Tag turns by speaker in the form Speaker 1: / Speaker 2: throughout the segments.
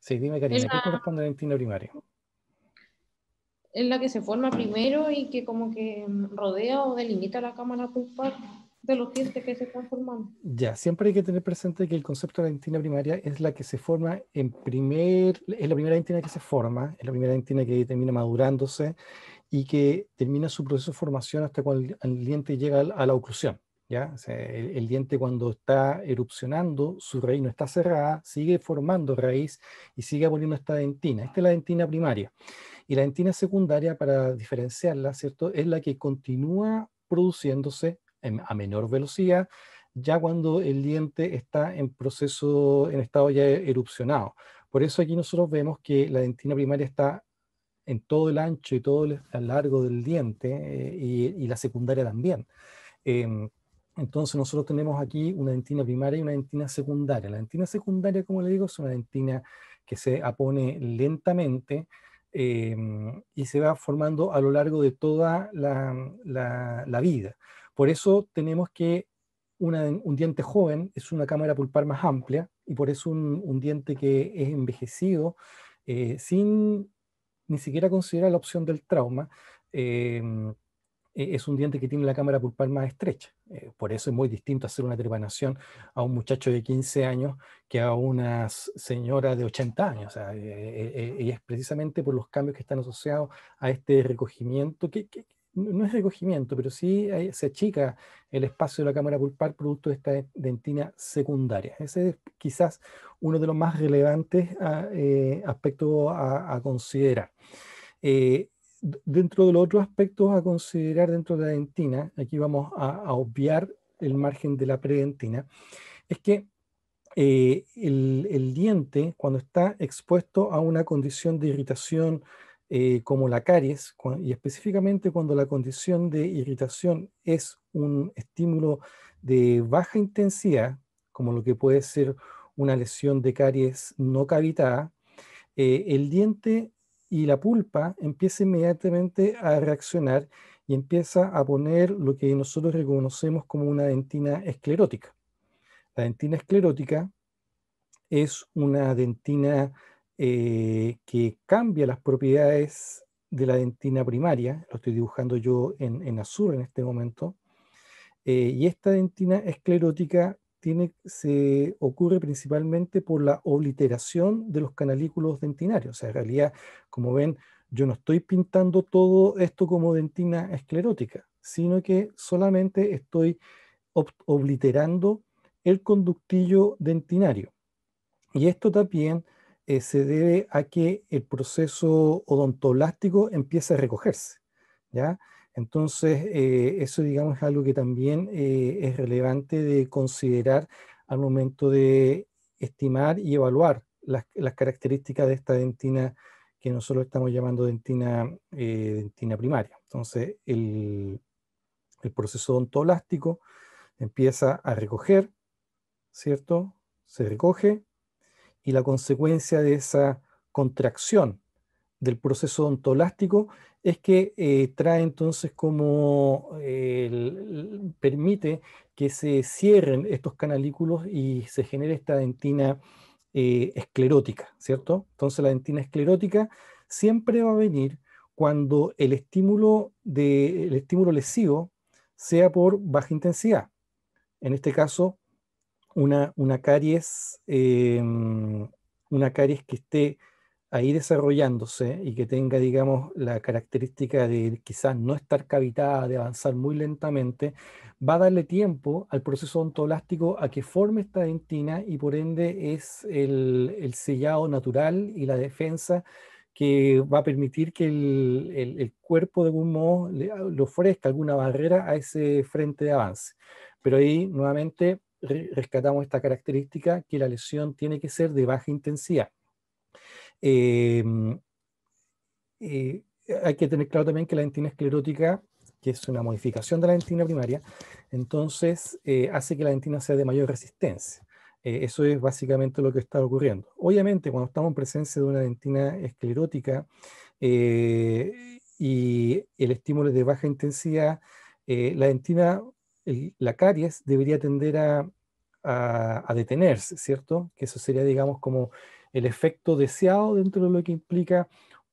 Speaker 1: Sí, dime Karina, ¿qué corresponde a la dentina primaria? Es la que se forma primero y que como que rodea o delimita la cámara pulpar de los dientes que se están formando. Ya, siempre hay que tener presente que el concepto de la dentina primaria es la que se forma en primer, es la primera dentina que se forma, es la primera dentina que termina madurándose y que termina su proceso de formación hasta cuando el diente llega a la oclusión el, diente cuando está erupcionando, su raíz no está cerrada, sigue formando raíz y sigue poniendo esta dentina. Esta es la dentina primaria. Y la dentina secundaria, para diferenciarla, ¿cierto? Es la que continúa produciéndose a menor velocidad ya cuando el diente está en proceso, en estado ya erupcionado. Por eso aquí nosotros vemos que la dentina primaria está en todo el ancho y todo el largo del diente eh, y, la secundaria también. Em, entonces nosotros tenemos aquí una dentina primaria y una dentina secundaria. La dentina secundaria, como le digo, es una dentina que se apone lentamente eh, y se va formando a lo largo de toda la, vida. Por eso tenemos que un diente joven es una cámara pulpar más amplia y por eso un, diente que es envejecido eh, sin ni siquiera considerar la opción del trauma. Eh, eh, es un diente que tiene la cámara pulpar más estrecha. Eh, por eso es muy distinto hacer una trepanación a un muchacho de 15 años que a una señora de 80 años. Eh, y es precisamente por los cambios que están asociados a este recogimiento, que, no es recogimiento, pero sí se achica el espacio de la cámara pulpar producto de esta dentina secundaria. Ese es quizás uno de los más relevantes ah, aspectos a, a considerar dentro de los otros aspectos a considerar dentro de la dentina, aquí vamos a, obviar el margen de la predentina, es que eh, el, diente, cuando está expuesto a una condición de irritación eh, como la caries, y específicamente cuando la condición de irritación es un estímulo de baja intensidad, como lo que puede ser una lesión de caries no cavitada, eh, el diente y la pulpa empieza inmediatamente a reaccionar y empieza a poner lo que nosotros reconocemos como una dentina esclerótica. La dentina esclerótica es una dentina eh, que cambia las propiedades de la dentina primaria, lo estoy dibujando yo en, azul en este momento, eh, y esta dentina esclerótica se ocurre principalmente por la obliteración de los canalículos dentinarios. O sea, en realidad, como ven, yo no estoy pintando todo esto como dentina esclerótica, sino que solamente estoy obliterando el conductillo dentinario. Y esto también eh, se debe a que el proceso odontolástico empieza a recogerse. ¿ya? Entonces, eh, eso digamos es algo que también eh, es relevante de considerar al momento de estimar y evaluar las, características de esta dentina que nosotros estamos llamando dentina, eh, dentina primaria. Entonces, el, el proceso ontolástico empieza a recoger, ¿cierto? Se recoge y la consecuencia de esa contracción del proceso ontolástico es que eh, trae entonces como eh, permite que se cierren estos canalículos y se genere esta dentina eh, esclerótica, ¿cierto? Entonces la dentina esclerótica siempre va a venir cuando el estímulo, de, estímulo lesivo sea por baja intensidad. En este caso, una, una caries, em, una caries que esté ahí desarrollándose y que tenga, digamos, la característica de quizás no estar cavitada, de avanzar muy lentamente, va a darle tiempo al proceso ontolástico a que forme esta dentina y por ende es el, sellado natural y la defensa que va a permitir que el, cuerpo de algún modo le, ofrezca alguna barrera a ese frente de avance. Pero ahí nuevamente rescatamos esta característica que la lesión tiene que ser de baja intensidad. Em, eh, hay que tener claro también que la dentina esclerótica, que es una modificación de la dentina primaria, entonces eh, hace que la dentina sea de mayor resistencia. Eh, eso es básicamente lo que está ocurriendo. Obviamente, cuando estamos en presencia de una dentina esclerótica y el estímulo es de baja intensidad, la dentina, la caries, debería tender a, a, detenerse, ¿cierto? Que eso sería, digamos, como el efecto deseado dentro de lo que implica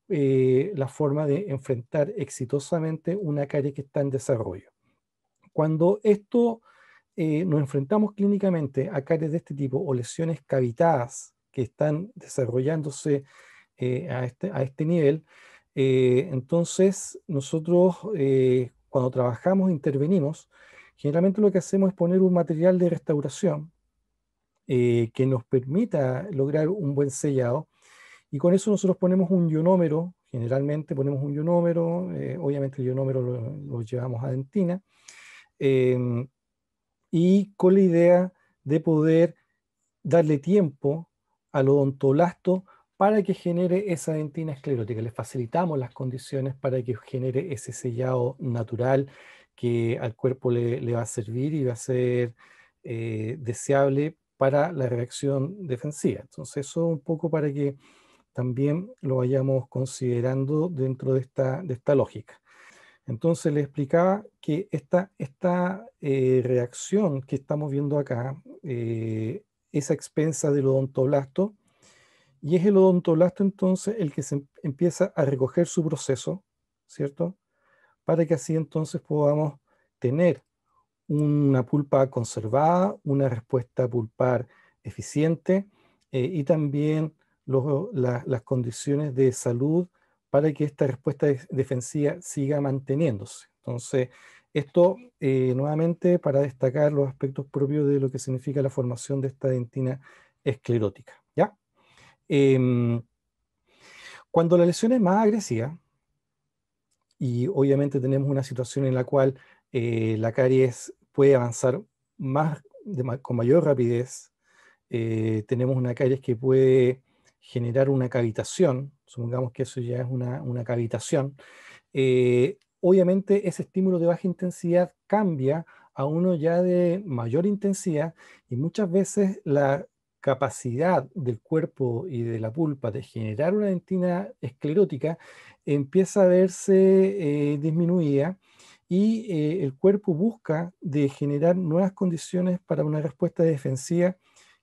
Speaker 1: eh, la forma de enfrentar exitosamente una calle que está en desarrollo. Cuando esto eh, nos enfrentamos clínicamente a caries de este tipo o lesiones cavitadas que están desarrollándose eh, este, a, este, nivel, entonces nosotros cuando trabajamos, intervenimos, generalmente lo que hacemos es poner un material de restauración eh, que nos permita lograr un buen sellado. Y con eso nosotros ponemos un ionómero, generalmente ponemos un ionómero, eh, obviamente el ionómero lo, llevamos a dentina, em, y con la idea de poder darle tiempo al odontolasto para que genere esa dentina esclerótica. Le facilitamos las condiciones para que genere ese sellado natural que al cuerpo le, va a servir y va a ser eh, deseable para la reacción defensiva. Entonces, eso un poco para que también lo vayamos considerando dentro de esta, esta lógica. Entonces, le explicaba que esta, eh, reacción que estamos viendo acá eh, es a expensa del odontoblasto, y es el odontoblasto entonces el que se em-, empieza a recoger su proceso, ¿cierto? Para que así entonces podamos tener una pulpa conservada, una respuesta pulpar eficiente eh, y también las condiciones de salud para que esta respuesta defensiva siga manteniéndose. Entonces, esto eh, nuevamente para destacar los aspectos propios de lo que significa la formación de esta dentina esclerótica. ¿ya? Em, cuando la lesión es más agresiva, y obviamente tenemos una situación en la cual eh, la caries puede avanzar más, con mayor rapidez. Eh, tenemos una caries que puede generar una cavitación, supongamos que eso ya es una, cavitación. Eh, obviamente ese estímulo de baja intensidad cambia a uno ya de mayor intensidad y muchas veces la capacidad del cuerpo y de la pulpa de generar una dentina esclerótica empieza a verse disminuida y eh, el cuerpo busca de generar nuevas condiciones para una respuesta defensiva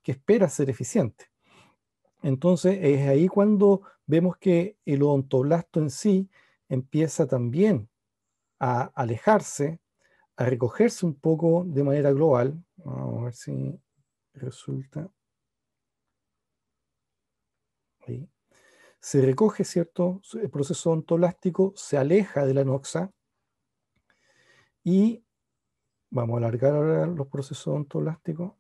Speaker 1: que espera ser eficiente. Entonces es ahí cuando vemos que el odontoblasto en sí empieza también a alejarse, a recogerse un poco de manera global. Vamos a ver si resulta. Se recoge, ¿cierto? El proceso odontoblástico se aleja de la noxa y vamos a alargar ahora los procesos ontolásticos.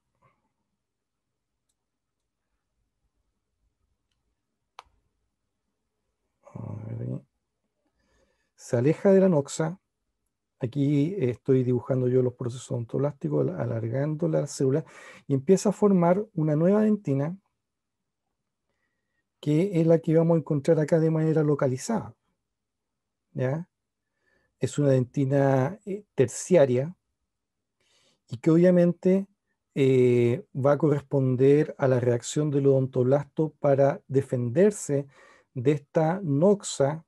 Speaker 1: Se aleja de la noxa. Aquí estoy dibujando yo los procesos ontolásticos, alargando la célula, y empieza a formar una nueva dentina, que es la que vamos a encontrar acá de manera localizada. ¿Ya? es una dentina eh, terciaria y que obviamente eh, va a corresponder a la reacción del odontoblasto para defenderse de esta noxa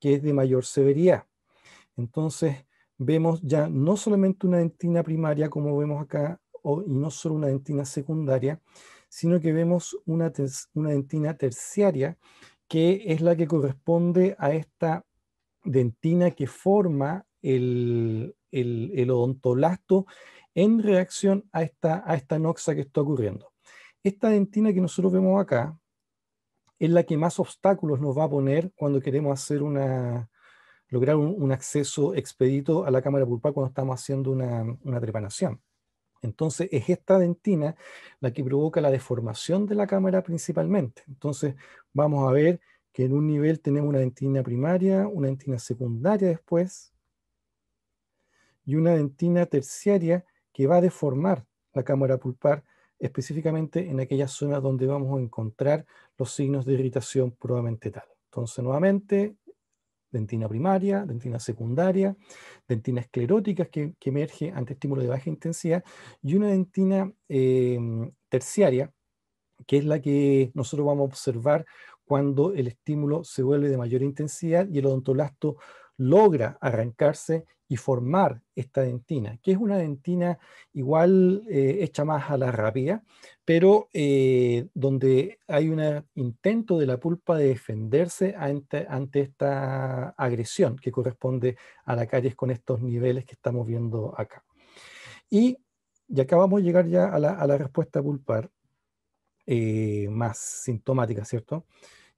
Speaker 1: que es de mayor severidad. Entonces vemos ya no solamente una dentina primaria como vemos acá, y no solo una dentina secundaria, sino que vemos una, una dentina terciaria que es la que corresponde a esta dentina que forma el, el, odontolasto en reacción a esta, a esta noxa que está ocurriendo. Esta dentina que nosotros vemos acá es la que más obstáculos nos va a poner cuando queremos hacer una, lograr un, acceso expedito a la cámara pulpar cuando estamos haciendo una, una trepanación. Entonces es esta dentina la que provoca la deformación de la cámara principalmente. Entonces vamos a ver que en un nivel tenemos una dentina primaria, una dentina secundaria después, y una dentina terciaria que va a deformar la cámara pulpar, específicamente en aquellas zonas donde vamos a encontrar los signos de irritación probablemente tal. Entonces, nuevamente, dentina primaria, dentina secundaria, dentina esclerótica que, emerge ante estímulo de baja intensidad, y una dentina eh, terciaria, que es la que nosotros vamos a observar cuando el estímulo se vuelve de mayor intensidad y el odontolasto logra arrancarse y formar esta dentina, que es una dentina igual eh, hecha más a la rápida, pero eh, donde hay un intento de la pulpa de defenderse ante, esta agresión que corresponde a la caries con estos niveles que estamos viendo acá. Y, acá vamos a llegar ya a la, a la respuesta pulpar. Eh, más sintomática ¿cierto?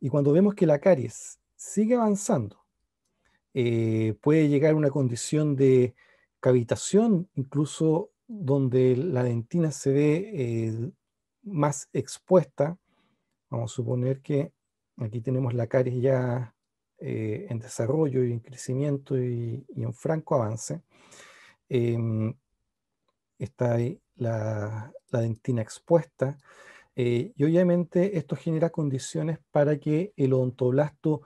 Speaker 1: Y cuando vemos que la caries sigue avanzando, eh, puede llegar a una condición de cavitación, incluso donde la dentina se ve eh, más expuesta. Vamos a suponer que aquí tenemos la caries ya en desarrollo y en crecimiento y, en franco avance. Em, está ahí la dentina expuesta. Eh, y obviamente esto genera condiciones para que el odontoblasto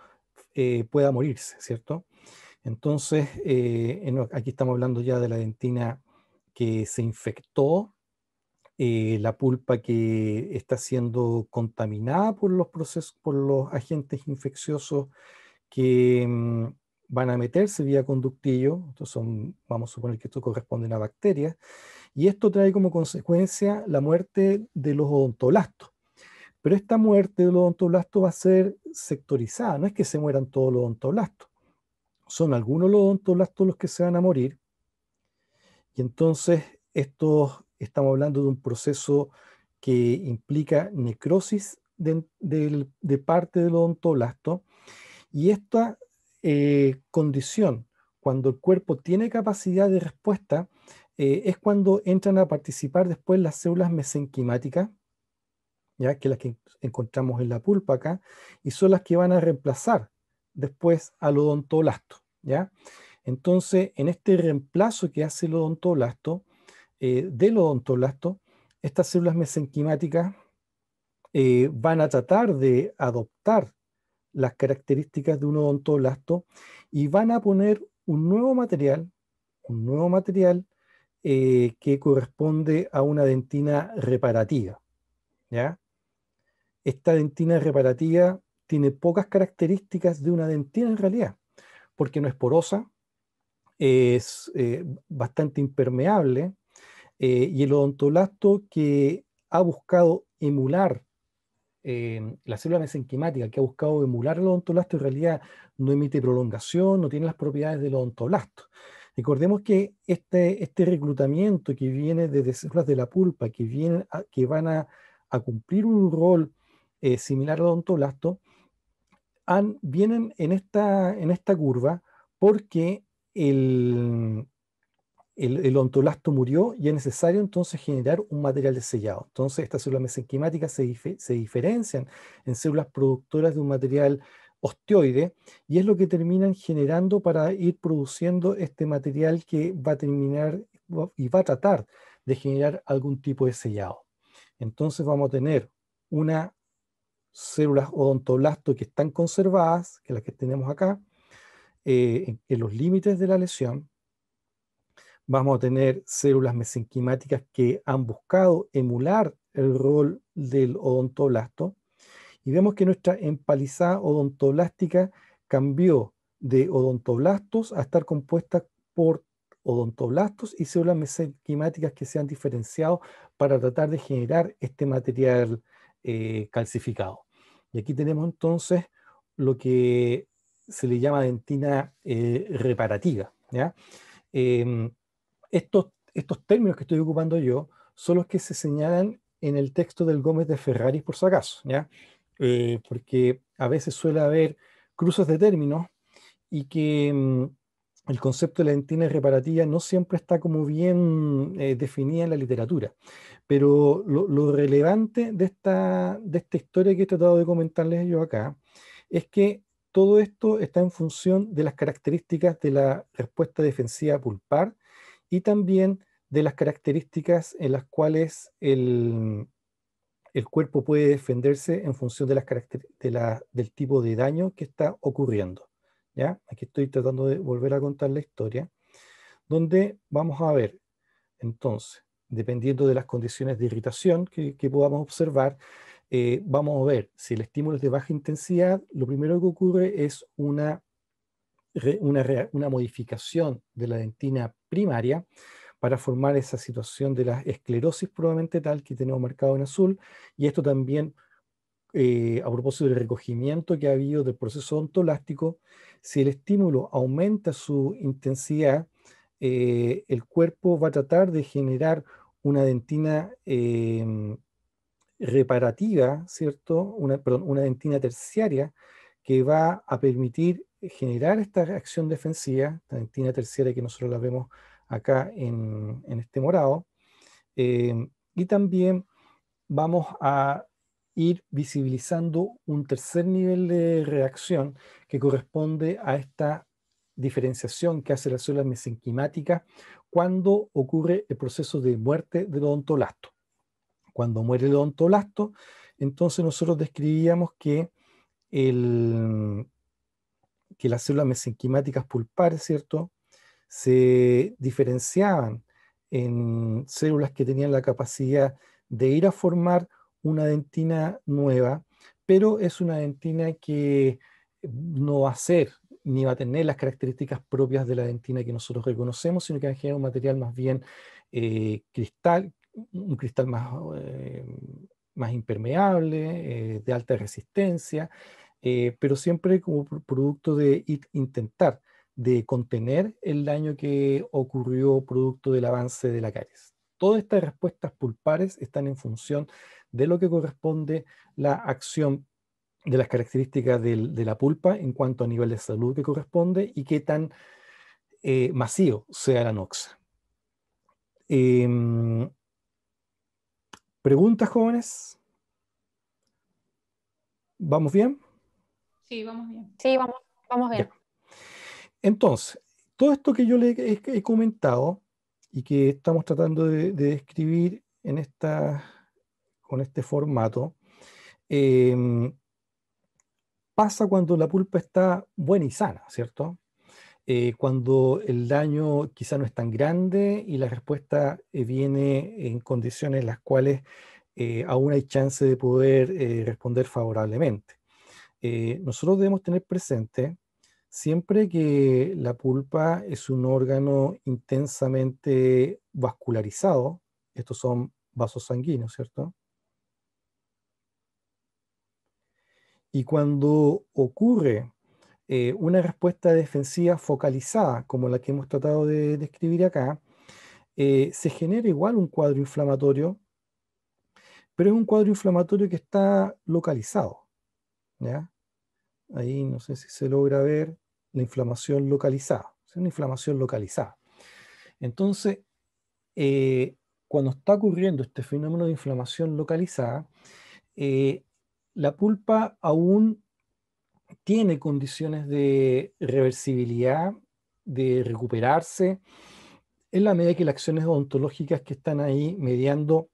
Speaker 1: eh, pueda morirse, ¿cierto? Entonces, eh, aquí estamos hablando ya de la dentina que se infectó, la pulpa que está siendo contaminada por los procesos, por los agentes infecciosos que mm, van a meterse vía conductillo, estos son, vamos a suponer que esto corresponde a bacterias, y esto trae como consecuencia la muerte de los odontoblastos. Pero esta muerte de los odontoblastos va a ser sectorizada, no es que se mueran todos los odontoblastos, son algunos los odontoblastos los que se van a morir, y entonces esto, estamos hablando de un proceso que implica necrosis de, de, de parte del odontoblasto, y esta eh, condición, cuando el cuerpo tiene capacidad de respuesta, eh, es cuando entran a participar después las células mesenquimáticas, ¿ya? que las que encontramos en la pulpa acá, y son las que van a reemplazar después al odontoblasto. ¿ya? Entonces, en este reemplazo que hace el odontoblasto, eh, del odontoblasto, estas células mesenquimáticas van a tratar de adoptar las características de un odontoblasto y van a poner un nuevo material, un nuevo material eh, que corresponde a una dentina reparativa. ¿ya? Esta dentina reparativa tiene pocas características de una dentina en realidad, porque no es porosa, es eh, bastante impermeable eh, y el odontoblasto que ha buscado emular la célula mesenquimática que ha buscado emular el odontoblasto en realidad no emite prolongación, no tiene las propiedades del odontoblasto. Recordemos que este, este reclutamiento que viene desde células de la pulpa, que, que van a, cumplir un rol eh, similar al odontoblasto, han, vienen en esta, en esta curva porque el, el, el, murió y es necesario entonces generar un material de sellado. Entonces estas células mesenquimáticas se, diferencian en células productoras de un material osteoide y es lo que terminan generando para ir produciendo este material que va a terminar y va a tratar de generar algún tipo de sellado. Entonces vamos a tener unas células odontoblasto que están conservadas, que las que tenemos acá, eh, en los límites de la lesión, vamos a tener células mesenquimáticas que han buscado emular el rol del odontoblasto. Y vemos que nuestra empalizada odontoblástica cambió de odontoblastos a estar compuesta por odontoblastos y células mesenquimáticas que se han diferenciado para tratar de generar este material eh, calcificado. Y aquí tenemos entonces lo que se le llama dentina eh, reparativa. ¿ya? Em, estos, términos que estoy ocupando yo son los que se señalan en el texto del Gómez de Ferraris, por si acaso, eh, porque a veces suele haber cruces de términos y que mm, el concepto de la dentina reparativa no siempre está como bien eh, definida en la literatura. Pero lo, lo, relevante de esta, de esta historia que he tratado de comentarles yo acá es que todo esto está en función de las características de la respuesta defensiva pulpar y también de las características en las cuales el, el cuerpo puede defenderse en función de las de del tipo de daño que está ocurriendo. ¿ya? Aquí estoy tratando de volver a contar la historia, donde vamos a ver, entonces, dependiendo de las condiciones de irritación que, podamos observar, eh, vamos a ver si el estímulo es de baja intensidad, lo primero que ocurre es una, una, una modificación de la dentina primaria para formar esa situación de la esclerosis probablemente tal que tenemos marcado en azul, y esto también eh, a propósito del recogimiento que ha habido del proceso ontolástico, si el estímulo aumenta su intensidad, eh, el cuerpo va a tratar de generar una dentina eh, reparativa, ¿cierto? Una, una dentina terciaria que va a permitir eh, generar esta reacción defensiva, Tantina tercera que nosotros la vemos acá en, este morado, em, y también vamos a ir visibilizando un tercer nivel de reacción que corresponde a esta diferenciación que hace la célula mesenquimática cuando ocurre el proceso de muerte del odontolasto. Cuando muere el odontolasto, entonces nosotros describíamos que el, que las células mesenquimáticas pulpares, ¿cierto? Se diferenciaban en células que tenían la capacidad de ir a formar una dentina nueva, pero es una dentina que no va a ser ni va a tener las características propias de la dentina que nosotros reconocemos, sino que va a generar un material más bien eh, cristal, un cristal más, eh, más impermeable, eh, de alta resistencia, eh, pero siempre como producto de intentar de contener el daño que ocurrió producto del avance de la caries. Todas estas respuestas pulpares están en función de lo que corresponde la acción de las características de la pulpa en cuanto a nivel de salud que corresponde y qué tan eh, masivo sea la noxa. Em, ¿Preguntas, jóvenes? ¿Vamos bien? Sí, vamos bien. Sí, vamos, bien. Entonces, todo esto que yo le he, comentado y que estamos tratando de, describir en esta, con este formato, em, pasa cuando la pulpa está buena y sana, ¿cierto? Eh, cuando el daño quizá no es tan grande y la respuesta eh, viene en condiciones en las cuales eh, aún hay chance de poder responder favorablemente. Eh, nosotros debemos tener presente siempre que la pulpa es un órgano intensamente vascularizado, estos son vasos sanguíneos, ¿cierto? Y cuando ocurre eh, una respuesta defensiva focalizada, como la que hemos tratado de describir acá, eh, se genera igual un cuadro inflamatorio, pero es un cuadro inflamatorio que está localizado. ¿ya? ahí no sé si se logra ver la inflamación localizada, es una inflamación localizada. Entonces, eh, cuando está ocurriendo este fenómeno de inflamación localizada, eh, la pulpa aún tiene condiciones de reversibilidad, de recuperarse, en la medida que las acciones odontológicas que están ahí mediando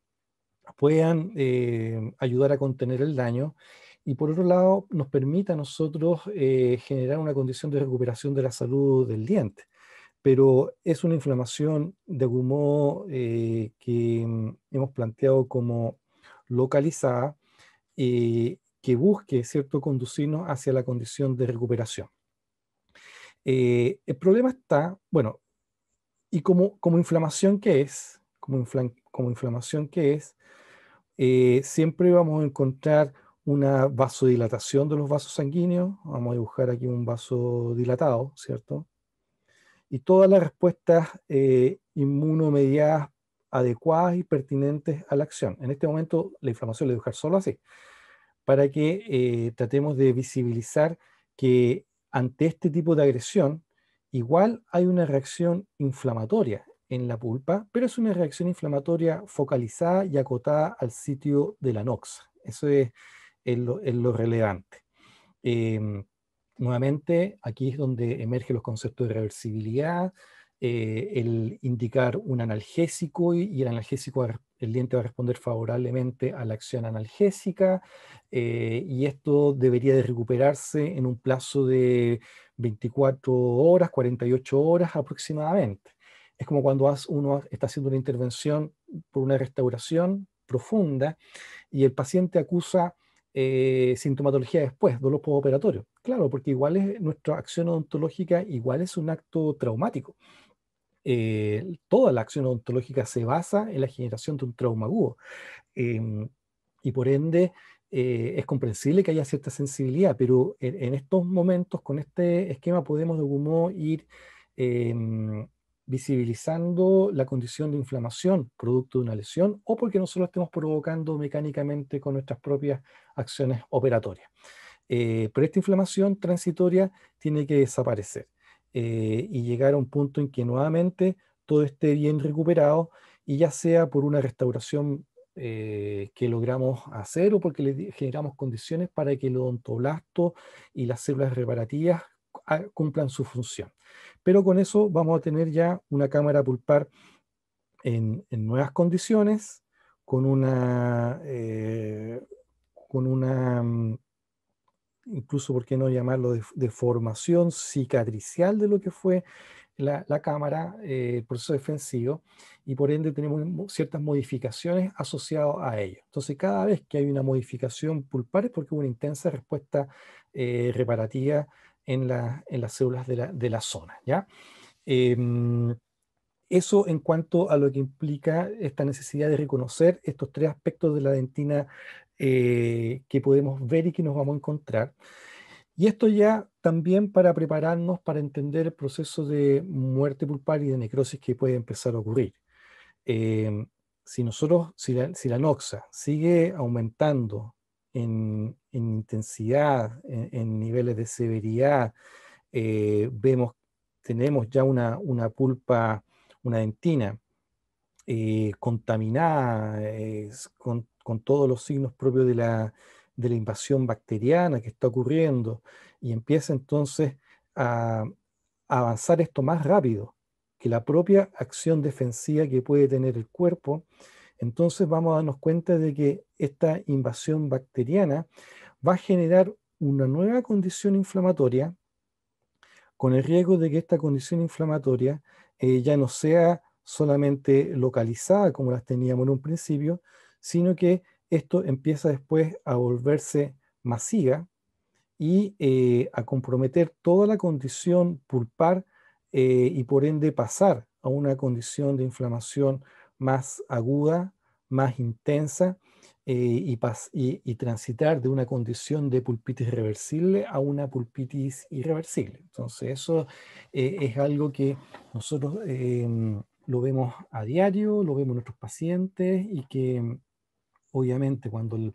Speaker 1: puedan eh, ayudar a contener el daño y por otro lado nos permite a nosotros eh, generar una condición de recuperación de la salud del diente. Pero es una inflamación de algún modo eh, que mm, hemos planteado como localizada y eh, que busque cierto conducirnos hacia la condición de recuperación. el problema está, bueno, y como, como inflamación que es, como, como inflamación que es, siempre vamos a encontrar una vasodilatación de los vasos sanguíneos. Vamos a dibujar aquí un vaso dilatado, ¿cierto? Y todas las respuestas eh, inmunomediadas adecuadas y pertinentes a la acción. En este momento la inflamación la a dibujar solo así, para que eh, tratemos de visibilizar que ante este tipo de agresión, igual hay una reacción inflamatoria en la pulpa, pero es una reacción inflamatoria focalizada y acotada al sitio de la noxa. Eso es es lo, relevante. Em, nuevamente, aquí es donde emergen los conceptos de reversibilidad, eh, el indicar un analgésico y, el analgésico, el diente va a responder favorablemente a la acción analgésica eh, y esto debería de recuperarse en un plazo de 24 horas, 48 horas aproximadamente. Es como cuando uno está haciendo una intervención por una restauración profunda y el paciente acusa eh, sintomatología después, dolor postoperatorio. Claro, porque igual es nuestra acción odontológica, igual es un acto traumático. Eh, toda la acción odontológica se basa en la generación de un trauma agudo. Em, y por ende, eh, es comprensible que haya cierta sensibilidad, pero en, estos momentos, con este esquema, podemos de algún modo ir em, visibilizando la condición de inflamación producto de una lesión o porque nosotros la estemos provocando mecánicamente con nuestras propias acciones operatorias. Eh, pero esta inflamación transitoria tiene que desaparecer eh, y llegar a un punto en que nuevamente todo esté bien recuperado y ya sea por una restauración eh, que logramos hacer o porque le generamos condiciones para que el odontoblasto y las células reparativas cumplan su función. Pero con eso vamos a tener ya una cámara pulpar en, nuevas condiciones, con una, eh, con una, mm, incluso, ¿por qué no llamarlo?, de, formación cicatricial de lo que fue la, cámara, eh, el proceso defensivo, y por ende tenemos ciertas modificaciones asociadas a ello. Entonces, cada vez que hay una modificación pulpar es porque hubo una intensa respuesta eh, reparativa en, las células de la, zona. ¿ya? Em, eso en cuanto a lo que implica esta necesidad de reconocer estos tres aspectos de la dentina eh, que podemos ver y que nos vamos a encontrar. Y esto ya también para prepararnos para entender el proceso de muerte pulpar y de necrosis que puede empezar a ocurrir. Em, si nosotros, si la, si la, noxa sigue aumentando en, intensidad, en, niveles de severidad. Eh, vemos, tenemos ya una, pulpa, una dentina eh, contaminada eh, con, todos los signos propios de la, invasión bacteriana que está ocurriendo y empieza entonces a avanzar esto más rápido que la propia acción defensiva que puede tener el cuerpo entonces vamos a darnos cuenta de que esta invasión bacteriana va a generar una nueva condición inflamatoria con el riesgo de que esta condición inflamatoria eh, ya no sea solamente localizada como las teníamos en un principio, sino que esto empieza después a volverse masiva y eh, a comprometer toda la condición pulpar eh, y por ende pasar a una condición de inflamación más aguda, más intensa, eh, y, transitar de una condición de pulpitis reversible a una pulpitis irreversible. Entonces eso eh, es algo que nosotros eh, lo vemos a diario, lo vemos nuestros pacientes y que obviamente cuando el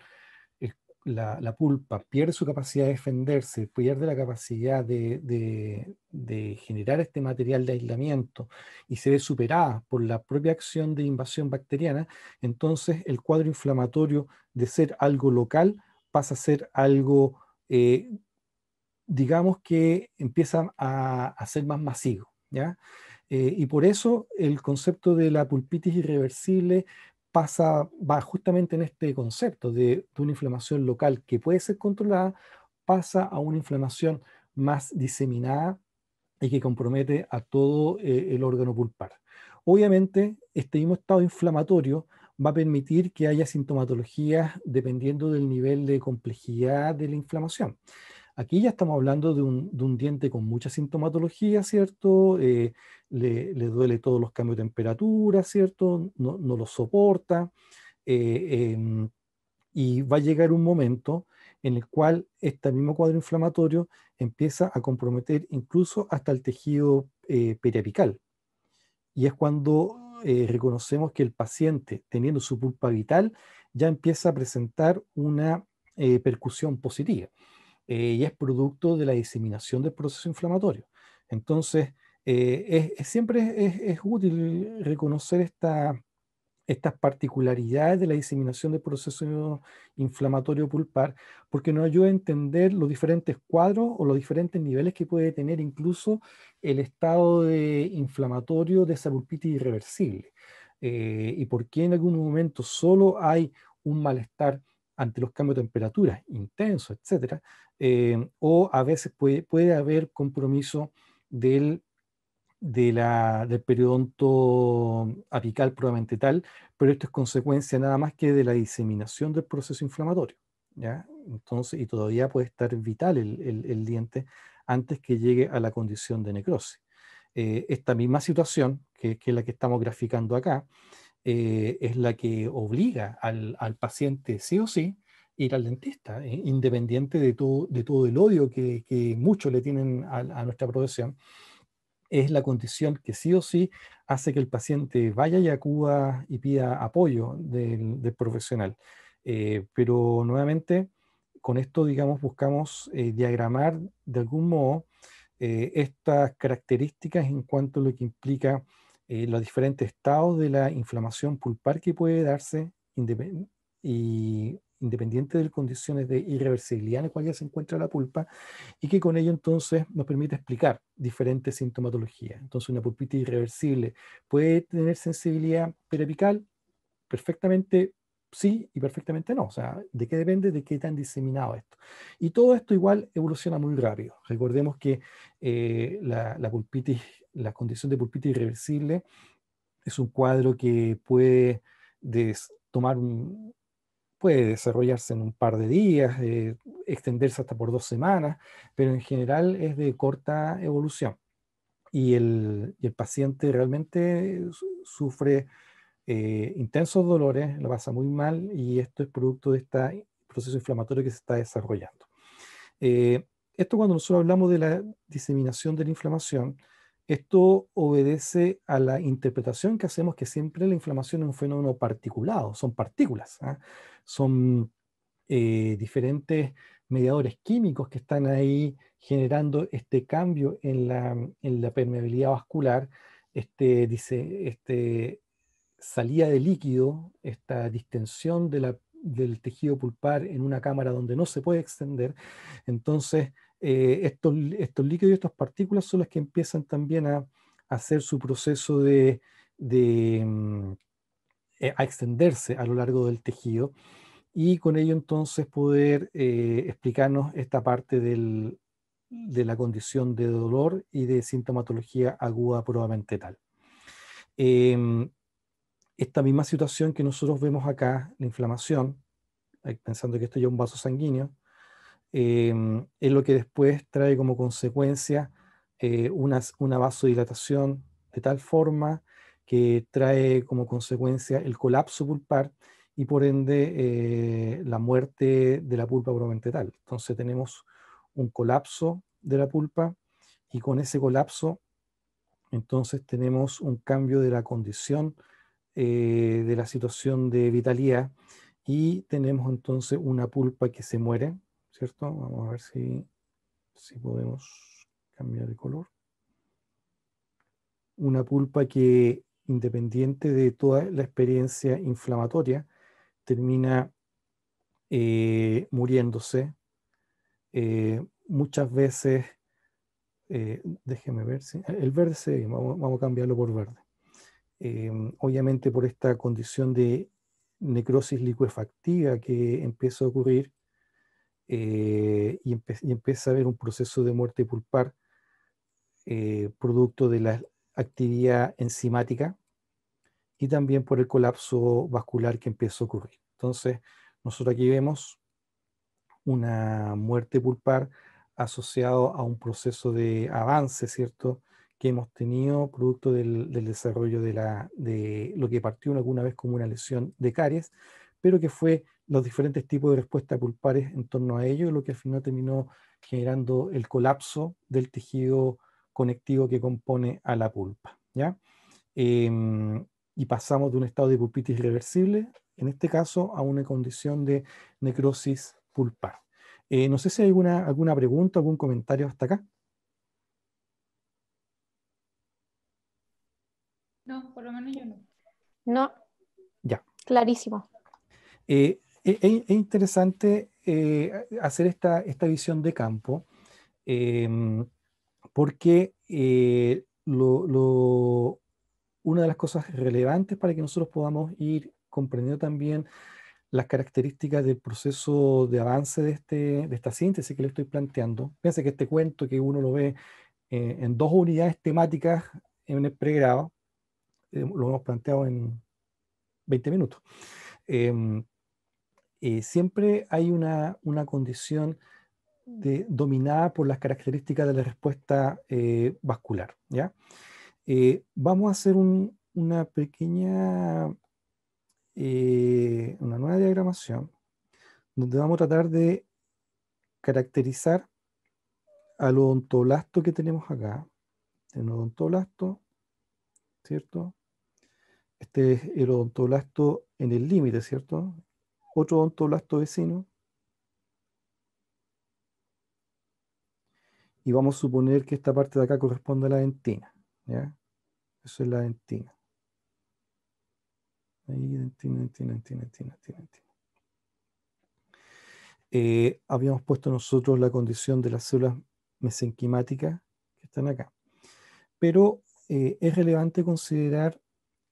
Speaker 1: la, pulpa pierde su capacidad de defenderse, pierde la capacidad de, generar este material de aislamiento y se ve superada por la propia acción de invasión bacteriana, entonces el cuadro inflamatorio de ser algo local pasa a ser algo, eh, digamos que empieza a, ser más masivo. ¿ya? Eh, y por eso el concepto de la pulpitis irreversible pasa, va justamente en este concepto de, una inflamación local que puede ser controlada, pasa a una inflamación más diseminada y que compromete a todo eh, el órgano pulpar. Obviamente, este mismo estado inflamatorio va a permitir que haya sintomatologías dependiendo del nivel de complejidad de la inflamación. Aquí ya estamos hablando de un, diente con mucha sintomatología, ¿cierto? Eh, le, duele todos los cambios de temperatura, ¿cierto? No, lo los soporta. Eh, em, y va a llegar un momento en el cual este mismo cuadro inflamatorio empieza a comprometer incluso hasta el tejido eh, periapical. Y es cuando eh, reconocemos que el paciente, teniendo su pulpa vital, ya empieza a presentar una percusión positiva. y es producto de la diseminación del proceso inflamatorio. Entonces, eh, es, siempre es, útil reconocer esta, estas particularidades de la diseminación del proceso inflamatorio pulpar, porque nos ayuda a entender los diferentes cuadros o los diferentes niveles que puede tener incluso el estado de inflamatorio de esa pulpita irreversible. Eh, y por qué en algún momento solo hay un malestar ante los cambios de temperatura intensos, etcétera, eh, o a veces puede, puede haber compromiso del la, del periodonto apical probablemente tal, pero esto es consecuencia nada más que de la diseminación del proceso inflamatorio. ¿ya? Entonces, y todavía puede estar vital el, diente antes que llegue a la condición de necrosis. Eh, esta misma situación, que, es la que estamos graficando acá, eh, es la que obliga al, paciente sí o sí ir al dentista, eh, independiente de todo, el odio que, muchos le tienen a, a nuestra profesión es la condición que sí o sí hace que el paciente vaya y acuda y pida apoyo del, profesional. Eh, pero nuevamente, con esto, digamos, buscamos eh, diagramar de algún modo eh, estas características en cuanto a lo que implica los diferentes estados de la inflamación pulpar que puede darse y independiente de las condiciones de irreversibilidad en las cuales se encuentra la pulpa, y que con ello entonces nos permite explicar diferentes sintomatologías. Entonces, una pulpita irreversible puede tener sensibilidad periapical, perfectamente sí y perfectamente no. O sea, ¿de qué depende? De qué tan diseminado esto. Y todo esto igual evoluciona muy rápido. Recordemos que eh, la, la, la condición de pulpite irreversible es un cuadro que puede tomar un, puede desarrollarse en un par de días, eh, extenderse hasta por dos semanas, pero en general es de corta evolución. Y el, paciente realmente sufre eh, intensos dolores, lo pasa muy mal y esto es producto de este proceso inflamatorio que se está desarrollando. Eh, esto cuando nosotros hablamos de la diseminación de la inflamación, esto obedece a la interpretación que hacemos que siempre la inflamación es un fenómeno particulado, son partículas. ¿ah? son eh, diferentes mediadores químicos que están ahí generando este cambio en la, permeabilidad vascular, este, dice, este, salida de líquido, esta distensión del tejido pulpar en una cámara donde no se puede extender. Entonces, eh, estos, líquidos y estas partículas son las que empiezan también a, hacer su proceso de mm, eh, a extenderse a lo largo del tejido y con ello entonces poder eh, explicarnos esta parte de la condición de dolor y de sintomatología aguda probablemente tal. Em, esta misma situación que nosotros vemos acá, la inflamación, pensando que esto ya es un vaso sanguíneo, em, es lo que después trae como consecuencia eh, una, una vasodilatación de tal forma que trae como consecuencia el colapso pulpar y por ende eh, la muerte de la pulpa probablemente Entonces tenemos un colapso de la pulpa y con ese colapso entonces tenemos un cambio de la condición eh, de la situación de vitalidad y tenemos entonces una pulpa que se muere, ¿cierto? Vamos a ver si, si podemos cambiar de color. Una pulpa que independiente de toda la experiencia inflamatoria, termina eh, muriéndose. Eh, muchas veces, eh, déjeme ver, el verde, vamos, vamos, a cambiarlo por verde. obviamente por esta condición de necrosis liquefactiva que empieza a ocurrir y, y, empieza a haber un proceso de muerte pulpar producto de las actividad enzimática y también por el colapso vascular que empieza a ocurrir. Entonces, nosotros aquí vemos una muerte pulpar asociado a un proceso de avance, ¿cierto?, que hemos tenido producto del, desarrollo de, la, de lo que partió alguna vez como una lesión de caries, pero que fue los diferentes tipos de respuesta pulpares en torno a ello, lo que al final terminó generando el colapso del tejido conectivo que compone a la pulpa. ¿ya? Em, y pasamos de un estado de pulpitis irreversible, en este caso, a una condición de necrosis pulpar. Eh, no sé si hay alguna, alguna pregunta, algún comentario hasta acá. No, por lo menos yo no. No. Ya. Clarísimo. Eh, e, e, es, interesante eh, hacer esta, esta visión de campo. Em, porque eh, una de las cosas relevantes para que nosotros podamos ir comprendiendo también las características del proceso de avance de, este, esta síntesis que le estoy planteando. Fíjense que este cuento que uno lo ve eh, en dos unidades temáticas en el pregrado, eh, lo hemos planteado en 20 minutos. Em, siempre hay una, una condición dominada por las características de la respuesta eh, vascular. ¿ya? Eh, vamos a hacer una pequeña, eh, una nueva diagramación, donde vamos a tratar de caracterizar al odontoblasto que tenemos acá. El odontoblasto, ¿cierto? Este es el odontoblasto en el límite, ¿cierto? Otro odontoblasto vecino y vamos a suponer que esta parte de acá corresponde a la dentina. Eso es la dentina. Ahí, dentina, dentina, dentina, dentina, eh, habíamos puesto nosotros la condición de las células mesenquimáticas que están acá. Pero eh, es relevante considerar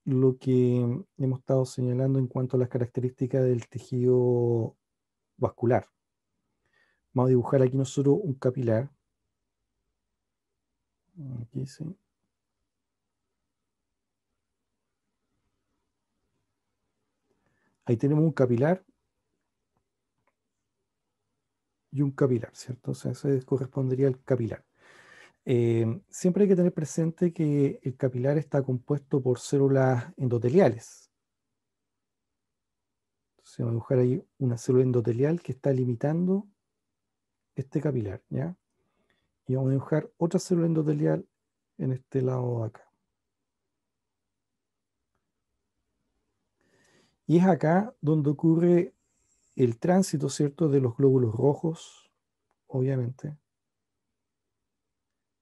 Speaker 1: lo que hemos estado señalando en cuanto a las características del tejido vascular. Vamos a dibujar aquí nosotros un capilar Aquí sí. Ahí tenemos un capilar y un capilar, ¿cierto? O eso correspondería al capilar. Eh, siempre hay que tener presente que el capilar está compuesto por células endoteliales. Entonces vamos a dibujar ahí una célula endotelial que está limitando este capilar, ¿ya? y vamos a dibujar otra célula endotelial en este lado de acá. Y es acá donde ocurre el tránsito, ¿cierto?, de los glóbulos rojos, obviamente,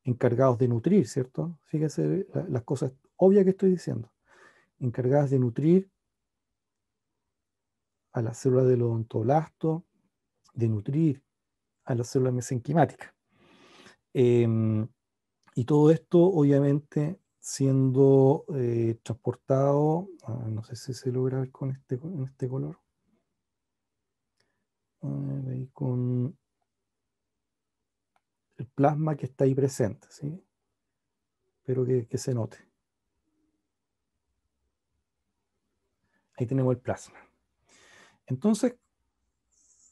Speaker 1: encargados de nutrir, ¿cierto? Fíjense las cosas obvias que estoy diciendo. Encargadas de nutrir a la célula del odontoblasto, de nutrir a la célula mesenquimática. Em, y todo esto, obviamente, siendo eh, transportado, ah, no sé si se logra ver con este, con este color, con el plasma que está ahí presente, ¿sí? pero que se note. Ahí tenemos el plasma. Entonces,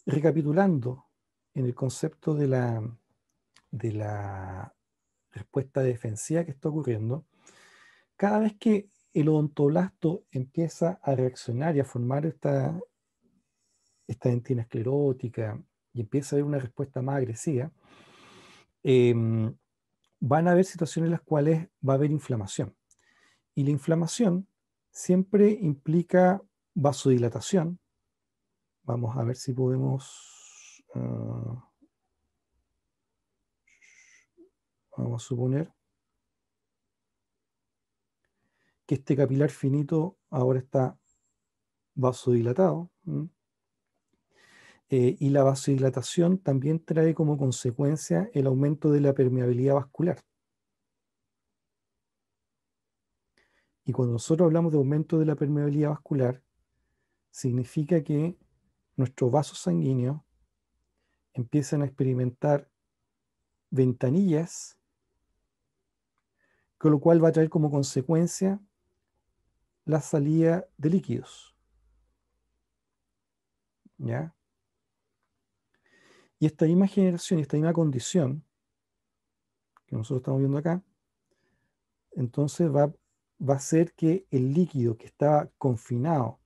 Speaker 1: recapitulando en el concepto de la, de la respuesta defensiva que está ocurriendo, cada vez que el odontoblasto empieza a reaccionar y a formar esta, esta dentina esclerótica y empieza a haber una respuesta más agresiva, em, van a haber situaciones en las cuales va a haber inflamación. Y la inflamación siempre implica vasodilatación. Vamos a ver si podemos... Ah, vamos a suponer que este capilar finito ahora está vasodilatado. Eh, y la vasodilatación también trae como consecuencia el aumento de la permeabilidad vascular. Y cuando nosotros hablamos de aumento de la permeabilidad vascular, significa que nuestros vasos sanguíneos empiezan a experimentar ventanillas con lo cual va a traer como consecuencia la salida de líquidos. ¿Ya? Y esta misma generación, esta misma condición que nosotros estamos viendo acá, entonces va, a hacer que el líquido que estaba confinado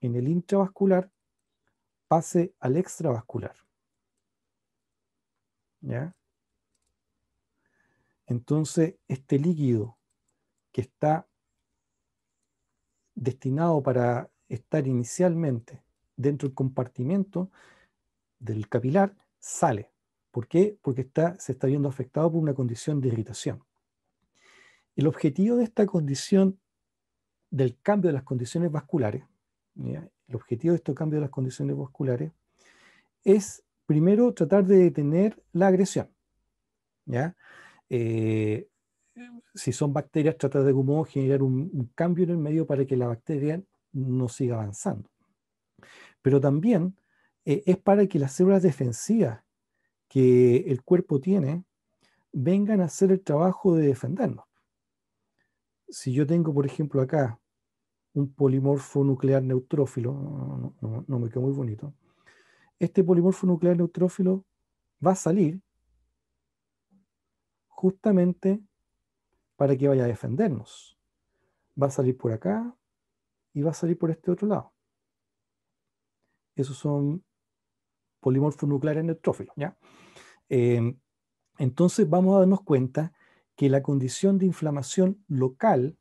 Speaker 1: en el intravascular pase al extravascular. ¿Ya? Entonces, este líquido que está destinado para estar inicialmente dentro del compartimento del capilar sale. ¿Por qué? Porque está, se está viendo afectado por una condición de irritación. El objetivo de esta condición, del cambio de las condiciones vasculares, el objetivo de este cambio de las condiciones vasculares es primero tratar de detener la agresión. ¿ya? Eh, mm. si son bacterias, tratar de generar un, cambio en el medio para que la bacteria no siga avanzando. Pero también eh, es para que las células defensivas que el cuerpo tiene vengan a hacer el trabajo de defendernos. Si yo tengo, por ejemplo, acá un polimorfo nuclear neutrófilo, no, me quedó muy bonito, este polimorfo nuclear neutrófilo va a salir justamente para que vaya a defendernos. Va a salir por acá y va a salir por este otro lado. Esos son polimorfos nucleares neutrófilos. ¿ya? Em, entonces vamos a darnos cuenta que la condición de inflamación local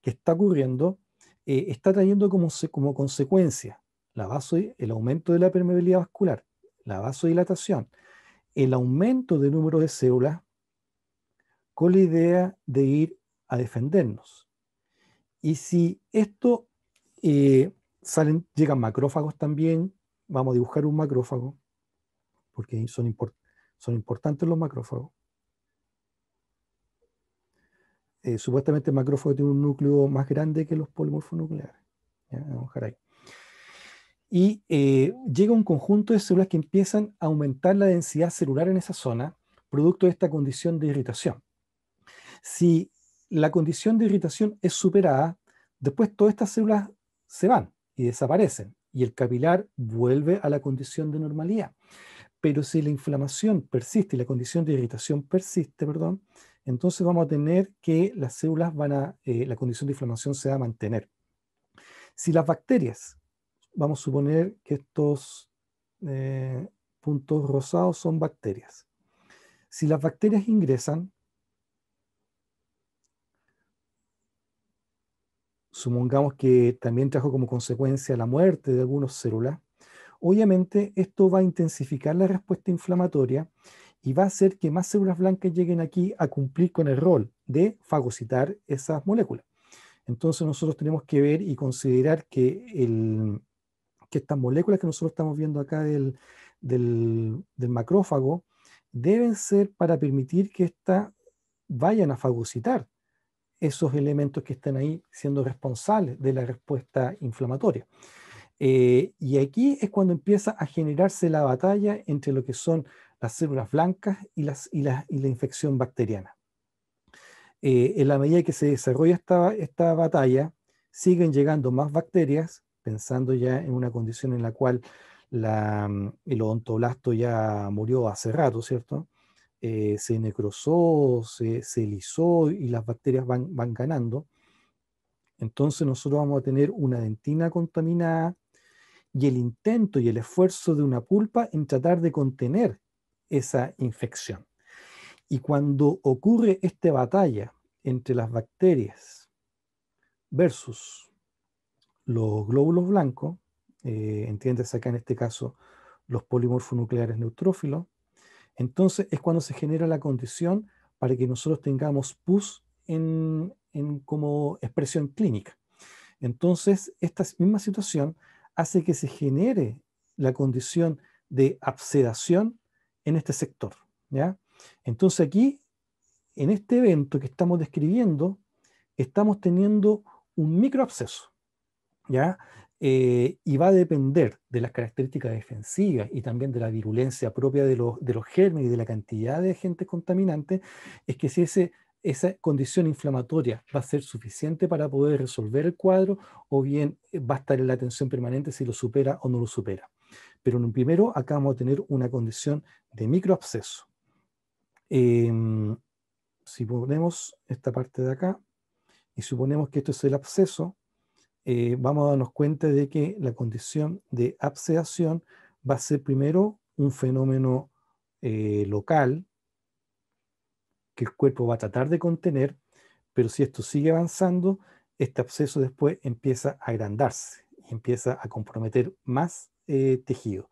Speaker 1: que está ocurriendo eh, está trayendo como, como consecuencia la el aumento de la permeabilidad vascular, la vasodilatación, el aumento del número de células la idea de ir a defendernos. Y si esto eh, salen, llegan macrófagos también, vamos a dibujar un macrófago, porque son, son importantes los macrófagos. Eh, supuestamente el macrófago tiene un núcleo más grande que los polimorfonucleares. Y eh, llega un conjunto de células que empiezan a aumentar la densidad celular en esa zona, producto de esta condición de irritación. Si la condición de irritación es superada, después todas estas células se van y desaparecen y el capilar vuelve a la condición de normalidad. Pero si la inflamación persiste y la condición de irritación persiste, perdón, entonces vamos a tener que las células van a, eh, la condición de inflamación se va a mantener. Si las bacterias, vamos a suponer que estos eh, puntos rosados son bacterias. Si las bacterias ingresan, supongamos que también trajo como consecuencia la muerte de algunas células, obviamente esto va a intensificar la respuesta inflamatoria y va a hacer que más células blancas lleguen aquí a cumplir con el rol de fagocitar esas moléculas. Entonces nosotros tenemos que ver y considerar que, estas moléculas que nosotros estamos viendo acá del, del macrófago deben ser para permitir que estas vayan a fagocitar esos elementos que están ahí siendo responsables de la respuesta inflamatoria. Eh, y aquí es cuando empieza a generarse la batalla entre lo que son las células blancas y, las, la, infección bacteriana. Eh, en la medida que se desarrolla esta, batalla, siguen llegando más bacterias, pensando ya en una condición en la cual el odontoblasto ya murió hace rato, ¿cierto? Eh, se necrosó, se, se, lisó y las bacterias van, ganando. Entonces nosotros vamos a tener una dentina contaminada y el intento y el esfuerzo de una pulpa en tratar de contener esa infección. Y cuando ocurre esta batalla entre las bacterias versus los glóbulos blancos, eh, entiendes acá en este caso los polimorfonucleares neutrófilos, entonces es cuando se genera la condición para que nosotros tengamos pus en, como expresión clínica. Entonces, esta misma situación hace que se genere la condición de absedación en este sector. ¿ya? Entonces aquí, en este evento que estamos describiendo, estamos teniendo un microabsceso. ¿ya? Eh, y va a depender de las características defensivas y también de la virulencia propia de los, de gérmenes y de la cantidad de agentes contaminantes, es que si ese, esa condición inflamatoria va a ser suficiente para poder resolver el cuadro o bien eh, va a estar en la atención permanente si lo supera o no lo supera. Pero en primero acá vamos a tener una condición de microabsceso. Em, si ponemos esta parte de acá y suponemos que esto es el absceso, eh, vamos a darnos cuenta de que la condición de absedación va a ser primero un fenómeno eh, local que el cuerpo va a tratar de contener, pero si esto sigue avanzando, este absceso después empieza a agrandarse y empieza a comprometer más eh, tejido.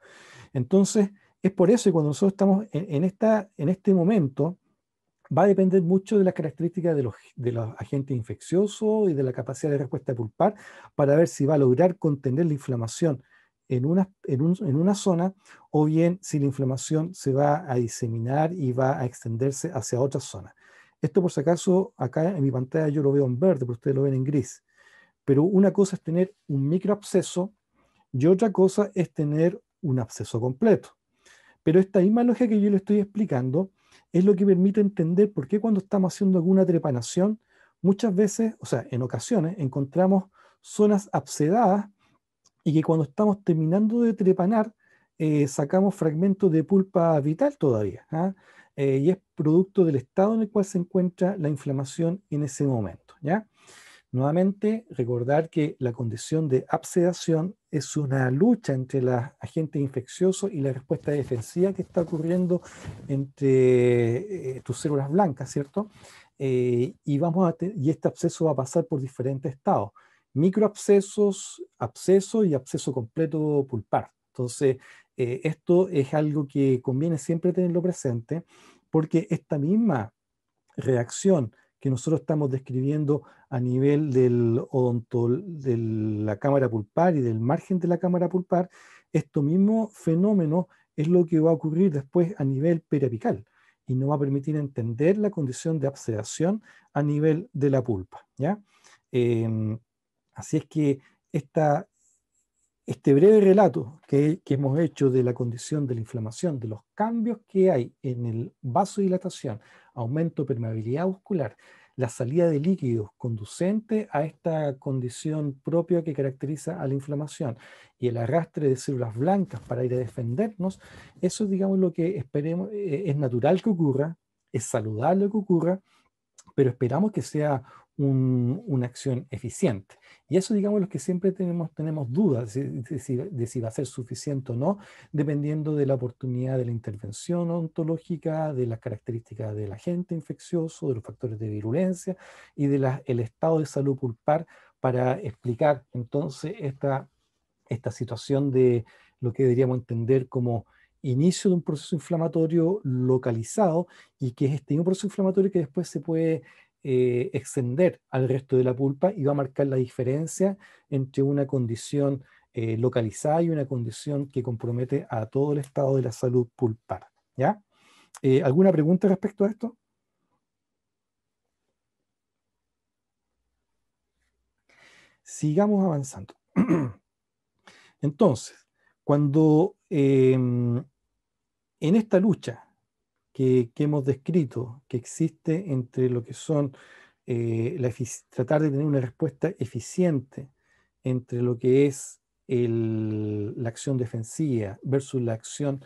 Speaker 1: Entonces, es por eso que cuando nosotros estamos en, esta, en este momento, va a depender mucho de las características de los, agentes infecciosos y de la capacidad de respuesta pulpar para ver si va a lograr contener la inflamación en una, en, en una zona o bien si la inflamación se va a diseminar y va a extenderse hacia otras zonas. Esto por si acaso, acá en mi pantalla yo lo veo en verde, pero ustedes lo ven en gris. Pero una cosa es tener un microabsceso y otra cosa es tener un absceso completo. Pero esta misma lógica que yo le estoy explicando es lo que permite entender por qué cuando estamos haciendo alguna trepanación, muchas veces, o sea, en ocasiones, encontramos zonas absedadas y que cuando estamos terminando de trepanar, eh, sacamos fragmentos de pulpa vital todavía. ¿ah? Eh, y es producto del estado en el cual se encuentra la inflamación en ese momento. ¿ya? Nuevamente, recordar que la condición de absedación es una lucha entre los agentes infecciosos y la respuesta defensiva que está ocurriendo entre eh, tus células blancas, ¿cierto? Eh, y, vamos a y este absceso va a pasar por diferentes estados, microabscesos, absceso y absceso completo pulpar. Entonces, eh, esto es algo que conviene siempre tenerlo presente porque esta misma reacción que nosotros estamos describiendo a nivel del odontol, de la cámara pulpar y del margen de la cámara pulpar, este mismo fenómeno es lo que va a ocurrir después a nivel periapical y nos va a permitir entender la condición de absedación a nivel de la pulpa. ¿ya? Em, así es que esta, este breve relato que, que, hemos hecho de la condición de la inflamación, de los cambios que hay en el vasodilatación aumento de permeabilidad muscular, la salida de líquidos conducente a esta condición propia que caracteriza a la inflamación y el arrastre de células blancas para ir a defendernos, eso es, digamos, lo que esperemos, eh, es natural que ocurra, es saludable que ocurra, pero esperamos que sea una acción eficiente. Y eso, digamos, los que siempre tenemos, tenemos dudas de, si, va a ser suficiente o no, dependiendo de la oportunidad de la intervención ontológica, de las características del agente infeccioso, de los factores de virulencia y del estado de salud pulpar para explicar entonces esta, esta situación de lo que deberíamos entender como inicio de un proceso inflamatorio localizado y que es este un proceso inflamatorio que después se puede eh, extender al resto de la pulpa y va a marcar la diferencia entre una condición eh, localizada y una condición que compromete a todo el estado de la salud pulpar. ¿ya? Eh, ¿Alguna pregunta respecto a esto? Sigamos avanzando. Entonces, cuando em, en esta lucha que, hemos descrito, que existe entre lo que son eh, tratar de tener una respuesta eficiente entre lo que es la acción defensiva versus la acción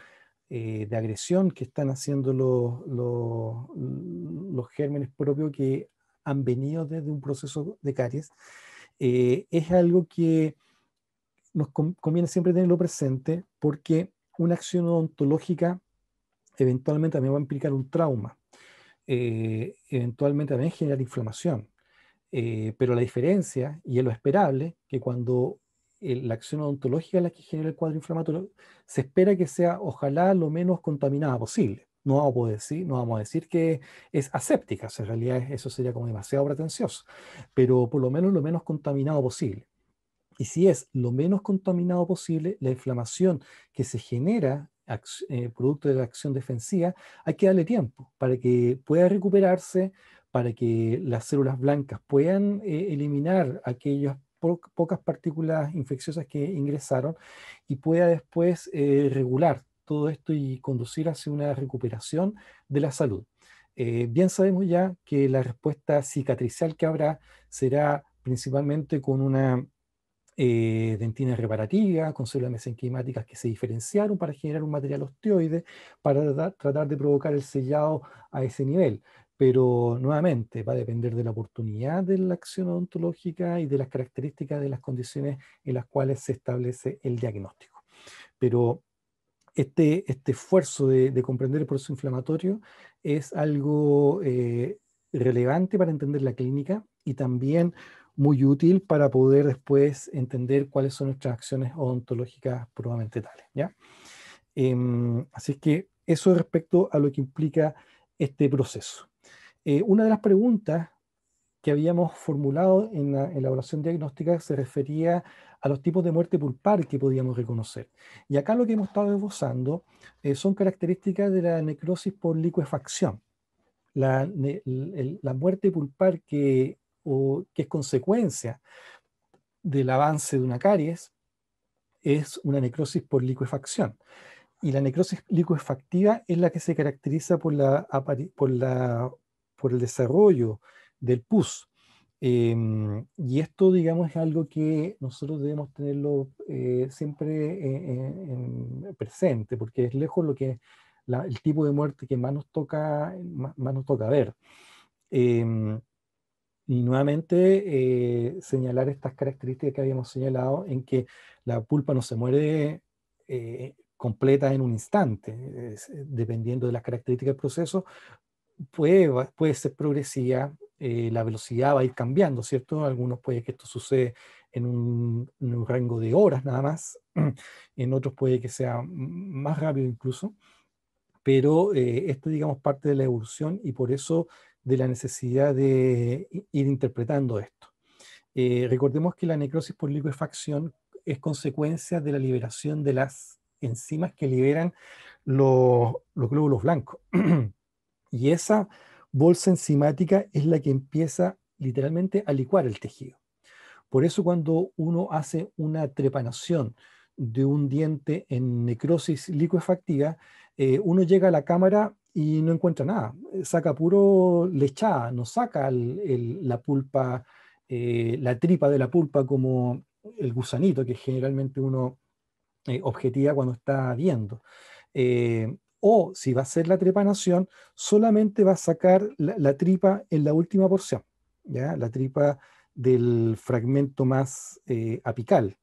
Speaker 1: eh, de agresión que están haciendo los, los, los gérmenes propios que han venido desde un proceso de caries, eh, es algo que nos conviene siempre tenerlo presente porque una acción odontológica eventualmente también va a implicar un trauma, eh, eventualmente también generar inflamación. Eh, pero la diferencia, y es lo esperable, que cuando eh, la acción odontológica es la que genera el cuadro inflamatorio, se espera que sea ojalá lo menos contaminada posible. No vamos a decir, no vamos a decir que es aséptica, en realidad eso sería como demasiado pretencioso, pero por lo menos lo menos contaminado posible. Y si es lo menos contaminado posible, la inflamación que se genera eh, producto de la acción defensiva, hay que darle tiempo para que pueda recuperarse, para que las células blancas puedan eh, eliminar aquellas pocas partículas infecciosas que ingresaron y pueda después eh, regular todo esto y conducir hacia una recuperación de la salud. bien sabemos ya que la respuesta cicatricial que habrá será principalmente con una eh, dentinas reparativas, con células mesenquimáticas que se diferenciaron para generar un material osteoide, para tratar de provocar el sellado a ese nivel. Pero nuevamente va a depender de la oportunidad de la acción odontológica y de las características de las condiciones en las cuales se establece el diagnóstico. Pero este, este esfuerzo de, comprender el proceso inflamatorio es algo eh, relevante para entender la clínica y también muy útil para poder después entender cuáles son nuestras acciones odontológicas probablemente tales. ¿ya? Eh, así que eso respecto a lo que implica este proceso. Eh, una de las preguntas que habíamos formulado en la elaboración diagnóstica se refería a los tipos de muerte pulpar que podíamos reconocer. Y acá lo que hemos estado esbozando eh, son características de la necrosis por liquefacción. La, la, muerte pulpar que o que es consecuencia del avance de una caries es una necrosis por liquefacción. Y la necrosis liquefactiva es la que se caracteriza por, la, por, la, por el desarrollo del pus. Em, y esto, digamos, es algo que nosotros debemos tenerlo eh, siempre eh, en, presente, porque es lejos lo que el tipo de muerte que más nos toca, más, nos toca ver. Eh, y nuevamente eh, señalar estas características que habíamos señalado en que la pulpa no se muere eh, completa en un instante, eh, dependiendo de las características del proceso, puede, puede ser progresiva, la velocidad va a ir cambiando, ¿cierto? Algunos puede que esto sucede en un, en un, rango de horas nada más, en otros puede que sea más rápido incluso, pero esto digamos parte de la evolución y por eso de la necesidad de ir interpretando esto. Eh, recordemos que la necrosis por liquefacción es consecuencia de la liberación de las enzimas que liberan los, glóbulos blancos. y esa bolsa enzimática es la que empieza literalmente a licuar el tejido. Por eso cuando uno hace una trepanación de un diente en necrosis liquefactiva, eh, uno llega a la cámara y no encuentra nada. Saca puro lechada, no saca la pulpa, eh, la tripa de la pulpa como el gusanito que generalmente uno eh, objetiva cuando está viendo. Eh, o si va a ser la trepanación, solamente va a sacar la, tripa en la última porción, ¿ya? la tripa del fragmento más apical.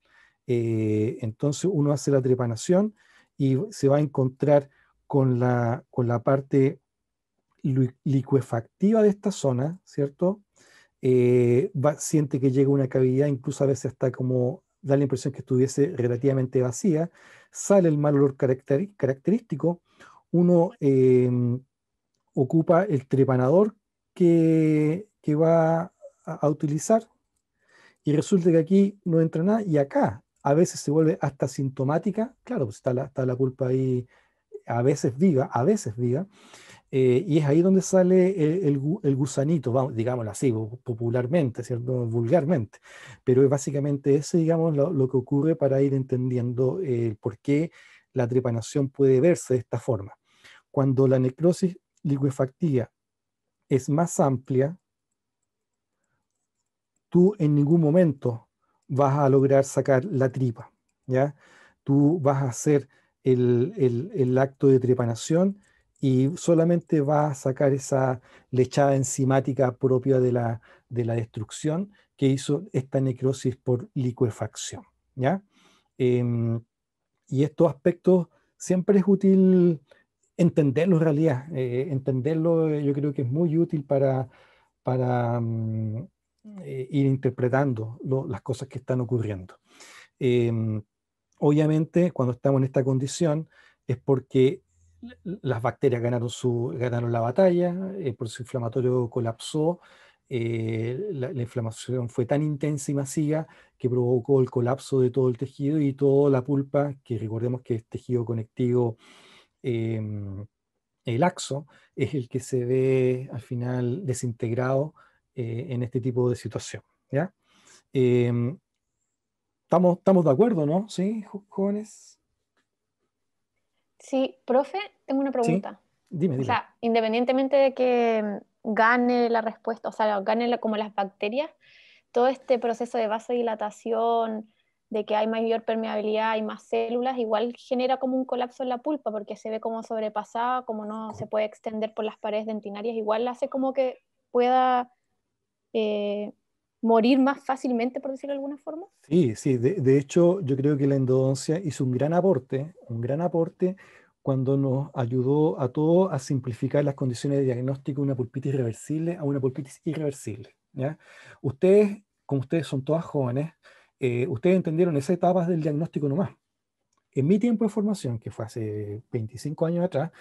Speaker 1: entonces uno hace la trepanación y se va a encontrar con la, con la parte liquefactiva de esta zona, ¿cierto? Eh, siente que llega una cavidad, incluso a veces hasta como, da la impresión que estuviese relativamente vacía, sale el mal olor característico, uno em, ocupa el trepanador que, va a, utilizar y resulta que aquí no entra nada y acá a veces se vuelve hasta sintomática, claro, pues está la, está la culpa ahí a veces viva, a veces viva, eh, y es ahí donde sale el, gusanito, vamos, digámoslo así, popularmente, ¿cierto? vulgarmente. Pero es básicamente ese, digamos, lo, que ocurre para ir entendiendo el eh, por qué la trepanación puede verse de esta forma. Cuando la necrosis liquefactiva es más amplia, tú en ningún momento vas a lograr sacar la tripa, ¿ya? Tú vas a hacer el, acto de trepanación y solamente va a sacar esa lechada enzimática propia de la, destrucción que hizo esta necrosis por liquefacción. ¿ya? Em, y estos aspectos siempre es útil entenderlo en realidad. Eh, entenderlo eh, yo creo que es muy útil para, para mm, eh, ir interpretando las cosas que están ocurriendo. Em, obviamente cuando estamos en esta condición es porque las bacterias ganaron, su, ganaron la batalla, el eh, proceso inflamatorio colapsó, eh, la, inflamación fue tan intensa y masiva que provocó el colapso de todo el tejido y toda la pulpa, que recordemos que es tejido conectivo em, el axo, es el que se ve al final desintegrado eh, en este tipo de situación. ¿ya? Em, Estamos, de acuerdo, ¿no? Sí, jóvenes. Sí, profe, tengo una pregunta. Dime, dime. O sea, independientemente de que mm, gane la respuesta, o sea, gane como las bacterias, todo este proceso de vasodilatación, de que hay mayor permeabilidad hay más células, igual genera como un colapso en la pulpa porque se ve como sobrepasada, como no se puede extender por las paredes dentinarias, igual hace como que pueda eh, morir más fácilmente, por decirlo de alguna forma? Sí, sí, de, hecho yo creo que la endodoncia hizo un gran aporte, un gran aporte cuando nos ayudó a todos a simplificar las condiciones de diagnóstico de una pulpitis reversible a una pulpitis irreversible. ¿ya? Ustedes, como ustedes son todas jóvenes, eh, ustedes entendieron esas etapas del diagnóstico nomás. En mi tiempo de formación, que fue hace 25 años atrás,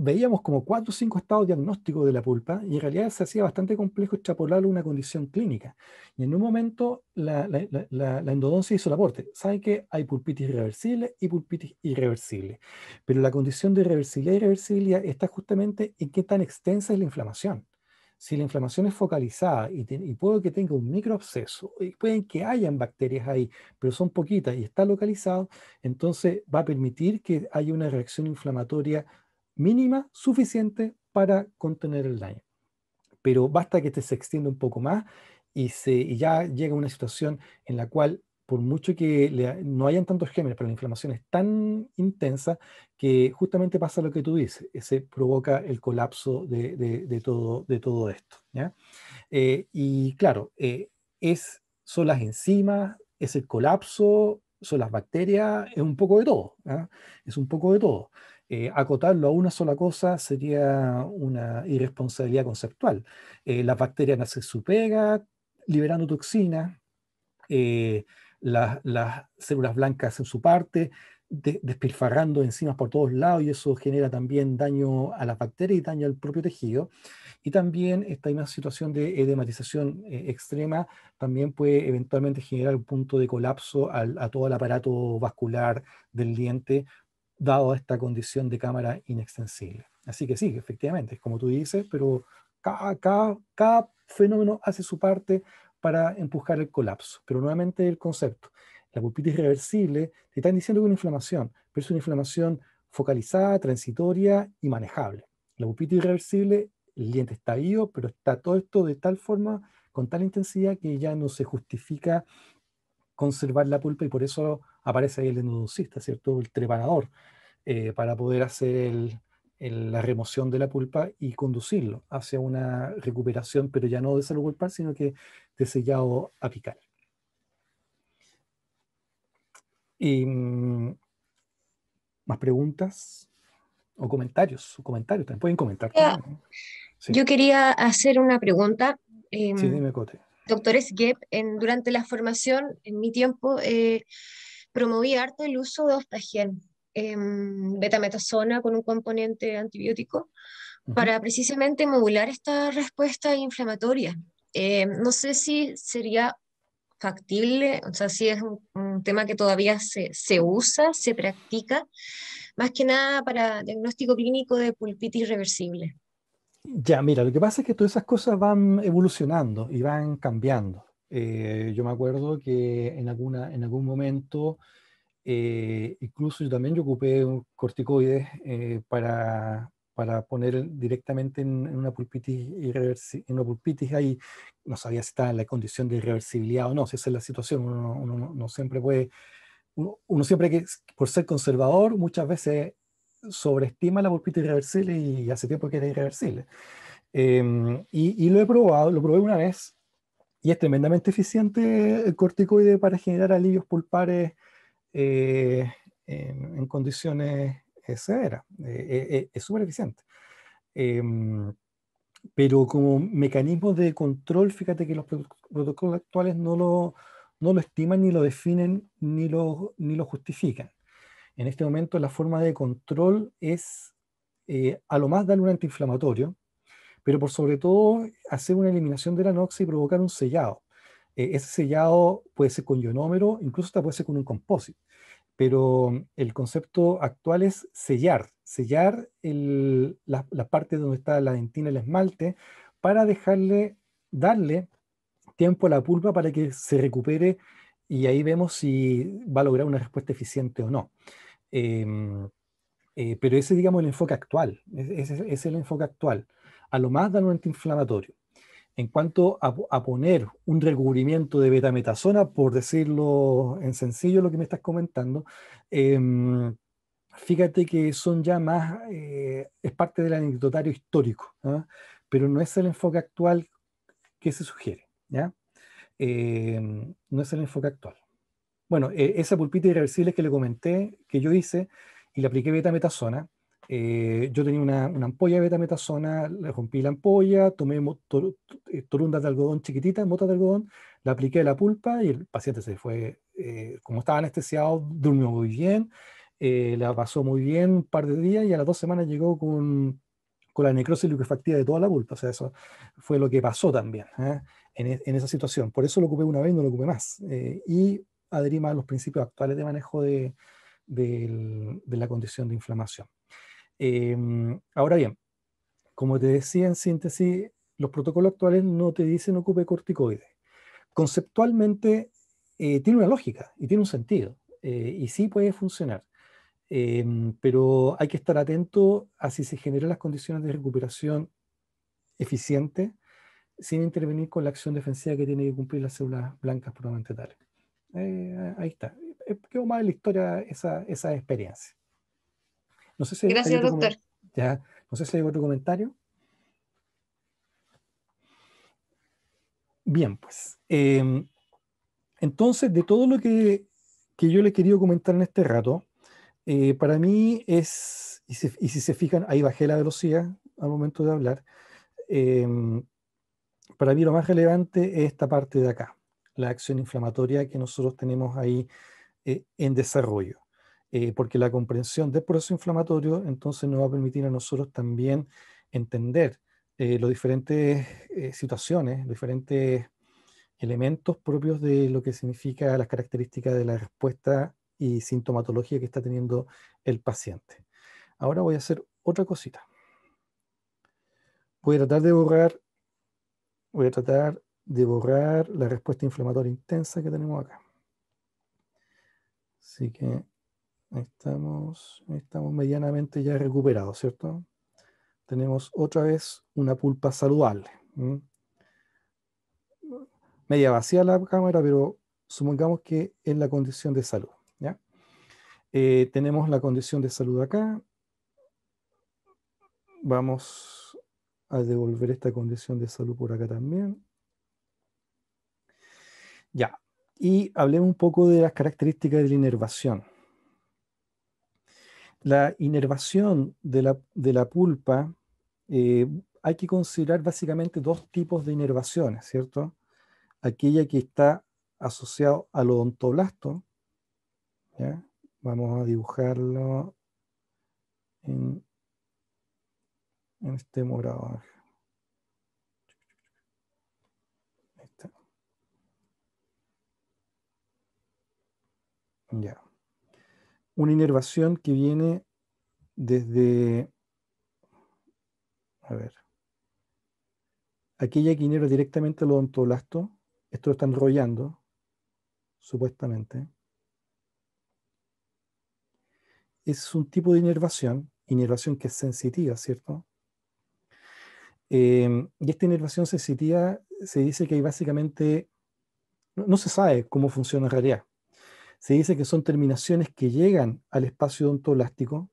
Speaker 1: veíamos como cuatro o cinco estados diagnósticos de la pulpa y en realidad se hacía bastante complejo extrapolar una condición clínica. Y en un momento la, endodoncia hizo el aporte. Saben que hay pulpitis reversible y pulpitis irreversible. Pero la condición de irreversibilidad y está justamente en qué tan extensa es la inflamación. Si la inflamación es focalizada y, puedo que tenga un microabsceso, y pueden que hayan bacterias ahí, pero son poquitas y está localizado, entonces va a permitir que haya una reacción inflamatoria mínima suficiente para contener el daño. Pero basta que este se extienda un poco más y, se, ya llega una situación en la cual, por mucho que no hayan tantos gérmenes, pero la inflamación es tan intensa que justamente pasa lo que tú dices, eh, se provoca el colapso de, todo, de todo esto. Eh, y claro, eh, es, son las enzimas, es el colapso, son las bacterias, es un poco de todo. Es un poco de todo. Eh, acotarlo a una sola cosa sería una irresponsabilidad conceptual. Eh, las bacterias nacen su pega, liberando toxinas, eh, las, células blancas en su parte, despilfarrando enzimas por todos lados y eso genera también daño a las bacterias y daño al propio tejido. Y también esta misma situación de edematización eh, extrema también puede eventualmente generar un punto de colapso al, a todo el aparato vascular del diente dado esta condición de cámara inextensible. Así que sí, efectivamente, es como tú dices, pero cada, cada, fenómeno hace su parte para empujar el colapso. Pero nuevamente el concepto, la pulpitis irreversible, te están diciendo que es una inflamación, pero es una inflamación focalizada, transitoria y manejable. La pulpitis irreversible, el diente está vivo, pero está todo esto de tal forma, con tal intensidad que ya no se justifica conservar la pulpa y por eso aparece ahí el endodoncista, ¿cierto? El trepanador, eh, para poder hacer la remoción de la pulpa y conducirlo hacia una recuperación, pero ya no de salud pulpar, sino que de sellado apical. Y, mm, ¿Más preguntas? O comentarios, comentarios, también pueden comentar. Yo, quería hacer una pregunta. Em, sí, dime, Cote doctores Gep, en, durante la formación, en mi tiempo, eh, promoví harto el uso de Oftagen, eh, em, betametasona con un componente antibiótico, para precisamente modular esta respuesta inflamatoria. Em, no sé si sería factible, o sea, si es un, tema que todavía se, se, usa, se practica, más que nada para diagnóstico clínico de pulpitis reversible. Ya, mira, lo que pasa es que todas esas cosas van evolucionando y van cambiando. Eh, yo me acuerdo que en, alguna, en algún momento, eh, incluso yo también yo ocupé un corticoides eh, para, para, poner directamente en, una pulpitis irreversible, en una pulpitis ahí, no sabía si estaba en la condición de irreversibilidad o no, si esa es la situación, uno, siempre puede, uno siempre que, por ser conservador, muchas veces sobreestima la pulpita irreversible y hace tiempo que era irreversible. Em, y, lo he probado, lo probé una vez y es tremendamente eficiente el corticoide para generar alivios pulpares eh, en, condiciones eh, severas. Eh, es súper eficiente. Em, pero como mecanismo de control, fíjate que los protocolos actuales no lo, no lo estiman, ni lo definen, ni lo, ni lo justifican. En este momento la forma de control es eh, a lo más darle un antiinflamatorio, pero por sobre todo hacer una eliminación de la noxia y provocar un sellado. Eh, ese sellado puede ser con ionómero, incluso hasta puede ser con un compósito, pero mm, el concepto actual es sellar, sellar la, parte donde está la dentina, el esmalte, para dejarle, darle tiempo a la pulpa para que se recupere y ahí vemos si va a lograr una respuesta eficiente o no. Em, eh, pero ese, digamos, el enfoque actual, ese, es el enfoque actual. A lo más dan un antiinflamatorio. En cuanto a, poner un recubrimiento de betametasona, por decirlo en sencillo lo que me estás comentando, em, fíjate que son ya más, eh, es parte del anecdotario histórico, ¿ah? pero no es el enfoque actual que se sugiere, ¿ya? Em, no es el enfoque actual. Bueno, e, esa pulpita irreversible que le comenté, que yo hice, y le apliqué beta-metasona. Eh, yo tenía una, ampolla de beta-metasona, le rompí la ampolla, tomé eh, torundas de algodón chiquititas, motas de algodón, la apliqué a la pulpa y el paciente se fue, eh, como estaba anestesiado, durmió muy bien, la pasó muy bien un par de días y a las dos semanas llegó con con la necrosis liquefactiva de toda la pulpa. O sea, eso fue lo que pasó también en, e, en, esa situación. Por eso lo ocupé una vez, no lo ocupé más. y Adrima a los principios actuales de manejo de, la condición de inflamación. Em, ahora bien, como te decía en síntesis, los protocolos actuales no te dicen ocupe corticoides. Conceptualmente eh, tiene una lógica y tiene un sentido eh, y sí puede funcionar, em, pero hay que estar atento a si se generan las condiciones de recuperación eficiente sin intervenir con la acción defensiva que tiene que cumplir las células blancas probablemente tales. Eh, ahí está. Eh, quedó más la historia esa, experiencia. No Gracias, doctor. no sé si hay otro comentario. Bien, pues. Em, entonces, de todo lo que, yo le he querido comentar en este rato, eh, para mí es, y, si se fijan, ahí bajé la velocidad al momento de hablar, em, para mí lo más relevante es esta parte de acá la acción inflamatoria que nosotros tenemos ahí eh, en desarrollo. Eh, porque la comprensión del proceso inflamatorio entonces nos va a permitir a nosotros también entender eh, las diferentes situaciones, diferentes elementos propios de lo que significa las características de la respuesta y sintomatología que está teniendo el paciente. Ahora voy a hacer otra cosita. Voy a tratar de borrar, voy a tratar de borrar la respuesta inflamatoria intensa que tenemos acá. Así que estamos, estamos medianamente ya recuperados, ¿cierto? Tenemos otra vez una pulpa saludable. Media vacía la cámara, pero supongamos que es la condición de salud. Eh, tenemos la condición de salud acá. Vamos a devolver esta condición de salud por acá también. Ya, y hablemos un poco de las características de la inervación. La inervación de la, pulpa eh, hay que considerar básicamente dos tipos de inervaciones, ¿cierto? Aquella que está asociada al odontoblasto, vamos a dibujarlo en, en este morado. Ya. Una inervación que viene desde, a ver, aquella que inerva directamente los odontoblasto, esto lo está enrollando, supuestamente. Es un tipo de inervación, inervación que es sensitiva, ¿cierto? Eh, y esta inervación sensitiva se dice que hay básicamente, no se sabe cómo funciona en realidad, se dice que son terminaciones que llegan al espacio ontoblástico.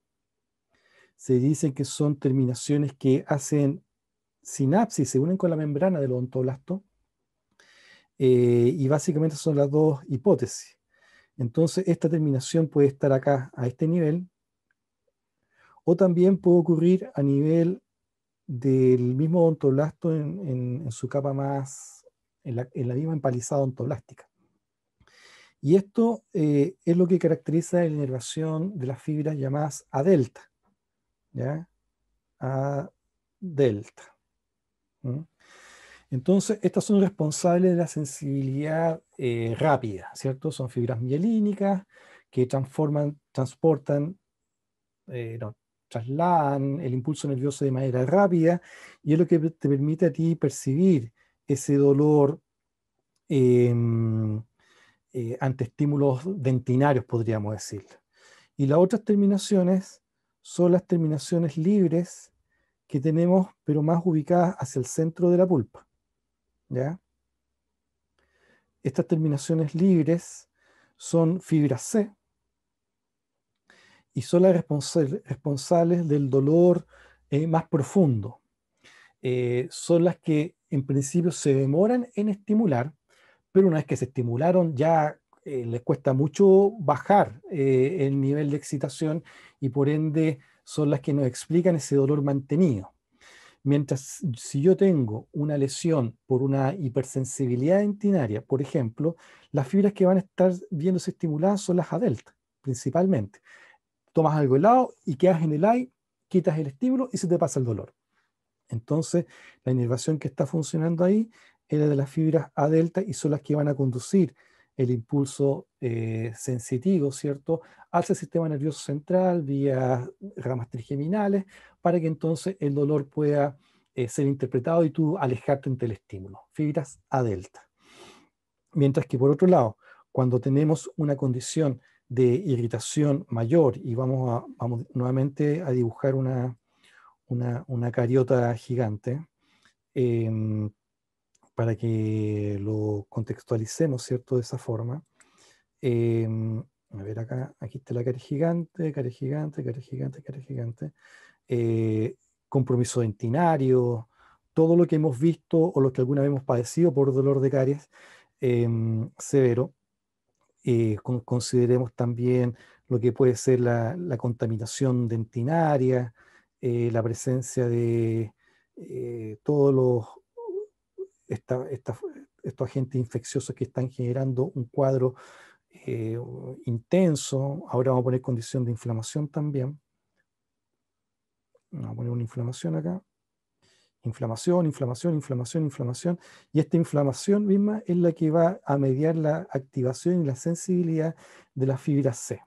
Speaker 1: Se dice que son terminaciones que hacen sinapsis, se unen con la membrana del ontoblasto. Eh, y básicamente son las dos hipótesis. Entonces, esta terminación puede estar acá, a este nivel, o también puede ocurrir a nivel del mismo odontoblasto en, su capa más, en la, en la misma empalizada ontoblástica. Y esto eh, es lo que caracteriza la inervación de las fibras llamadas A delta. ¿ya? A delta. Entonces, estas son responsables de la sensibilidad eh, rápida, ¿cierto? Son fibras mielínicas que transforman, transportan, eh, trasladan el impulso nervioso de manera rápida y es lo que te permite a ti percibir ese dolor em, eh, ante estímulos dentinarios, podríamos decir. Y las otras terminaciones son las terminaciones libres que tenemos, pero más ubicadas hacia el centro de la pulpa. ¿ya? Estas terminaciones libres son fibra C y son las responsables del dolor eh, más profundo. Eh, son las que en principio se demoran en estimular, pero una vez que se estimularon ya eh, les cuesta mucho bajar eh, el nivel de excitación y por ende son las que nos explican ese dolor mantenido. Mientras si yo tengo una lesión por una hipersensibilidad dentinaria, por ejemplo, las fibras que van a estar viéndose estimuladas son las adelta, principalmente. Tomas algo helado y quedas en el aire, quitas el estímulo y se te pasa el dolor. Entonces, la inervación que está funcionando ahí es de las fibras A delta y son las que van a conducir el impulso eh, sensitivo, ¿cierto?, hacia el sistema nervioso central, vía ramas trigeminales, para que entonces el dolor pueda eh, ser interpretado y tú alejarte ante el estímulo. Fibras A delta. Mientras que por otro lado, cuando tenemos una condición de irritación mayor y vamos, a, vamos nuevamente a dibujar una, una, una cariota gigante, em, para que lo contextualicemos, ¿cierto? De esa forma. Em, a ver acá, aquí está la cara gigante, cara gigante, cara gigante, cara gigante. Eh, compromiso dentinario, todo lo que hemos visto o lo que alguna vez hemos padecido por dolor de caries em, severo. Eh, consideremos también lo que puede ser la contaminación dentinaria, eh, la presencia de todos los estos agentes infecciosos que están generando un cuadro eh, intenso. Ahora vamos a poner condición de inflamación también. Vamos a poner una inflamación acá. Inflamación, inflamación, inflamación, inflamación. Y esta inflamación misma es la que va a mediar la activación y la sensibilidad de la fibra C.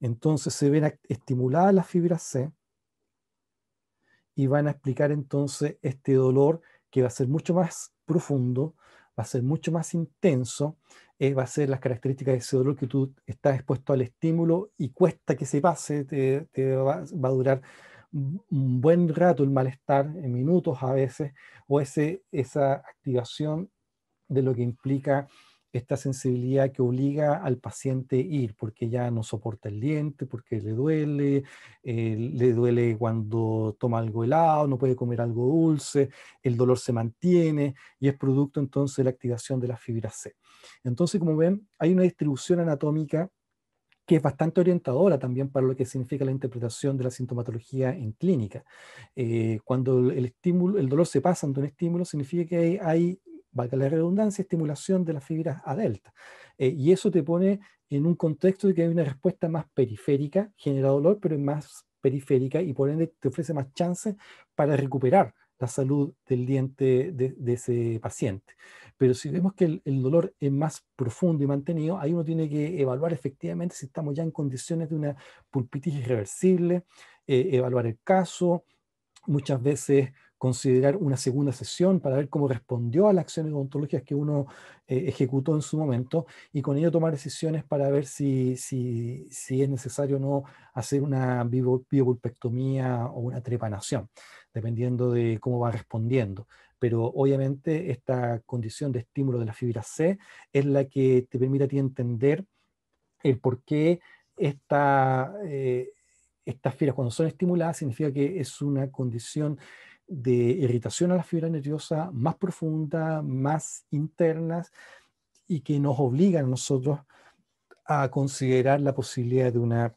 Speaker 1: Entonces se ven estimuladas las fibras C y van a explicar entonces este dolor que va a ser mucho más profundo, va a ser mucho más intenso, eh, va a ser las características de ese dolor que tú estás expuesto al estímulo y cuesta que se pase, te, va, a durar un buen rato el malestar, en minutos a veces, o ese, esa activación de lo que implica esta sensibilidad que obliga al paciente a ir porque ya no soporta el diente, porque le duele, eh, le duele cuando toma algo helado, no puede comer algo dulce, el dolor se mantiene y es producto entonces de la activación de la fibra C. Entonces, como ven, hay una distribución anatómica que es bastante orientadora también para lo que significa la interpretación de la sintomatología en clínica. Eh, cuando el estímulo, el dolor se pasa ante un estímulo, significa que hay, hay valga la redundancia, estimulación de las fibras A delta. Eh, y eso te pone en un contexto de que hay una respuesta más periférica, genera dolor, pero es más periférica y por ende te ofrece más chances para recuperar la salud del diente de, ese paciente. Pero si vemos que el, dolor es más profundo y mantenido, ahí uno tiene que evaluar efectivamente si estamos ya en condiciones de una pulpitis irreversible, eh, evaluar el caso, muchas veces considerar una segunda sesión para ver cómo respondió a las acciones odontológicas que uno eh, ejecutó en su momento y con ello tomar decisiones para ver si, si, es necesario o no hacer una biopulpectomía o una trepanación, dependiendo de cómo va respondiendo. Pero obviamente esta condición de estímulo de la fibra C es la que te permite a ti entender el por qué esta, eh, estas fibras cuando son estimuladas significa que es una condición de irritación a la fibra nerviosa más profunda, más internas, y que nos obligan a nosotros a considerar la posibilidad de una,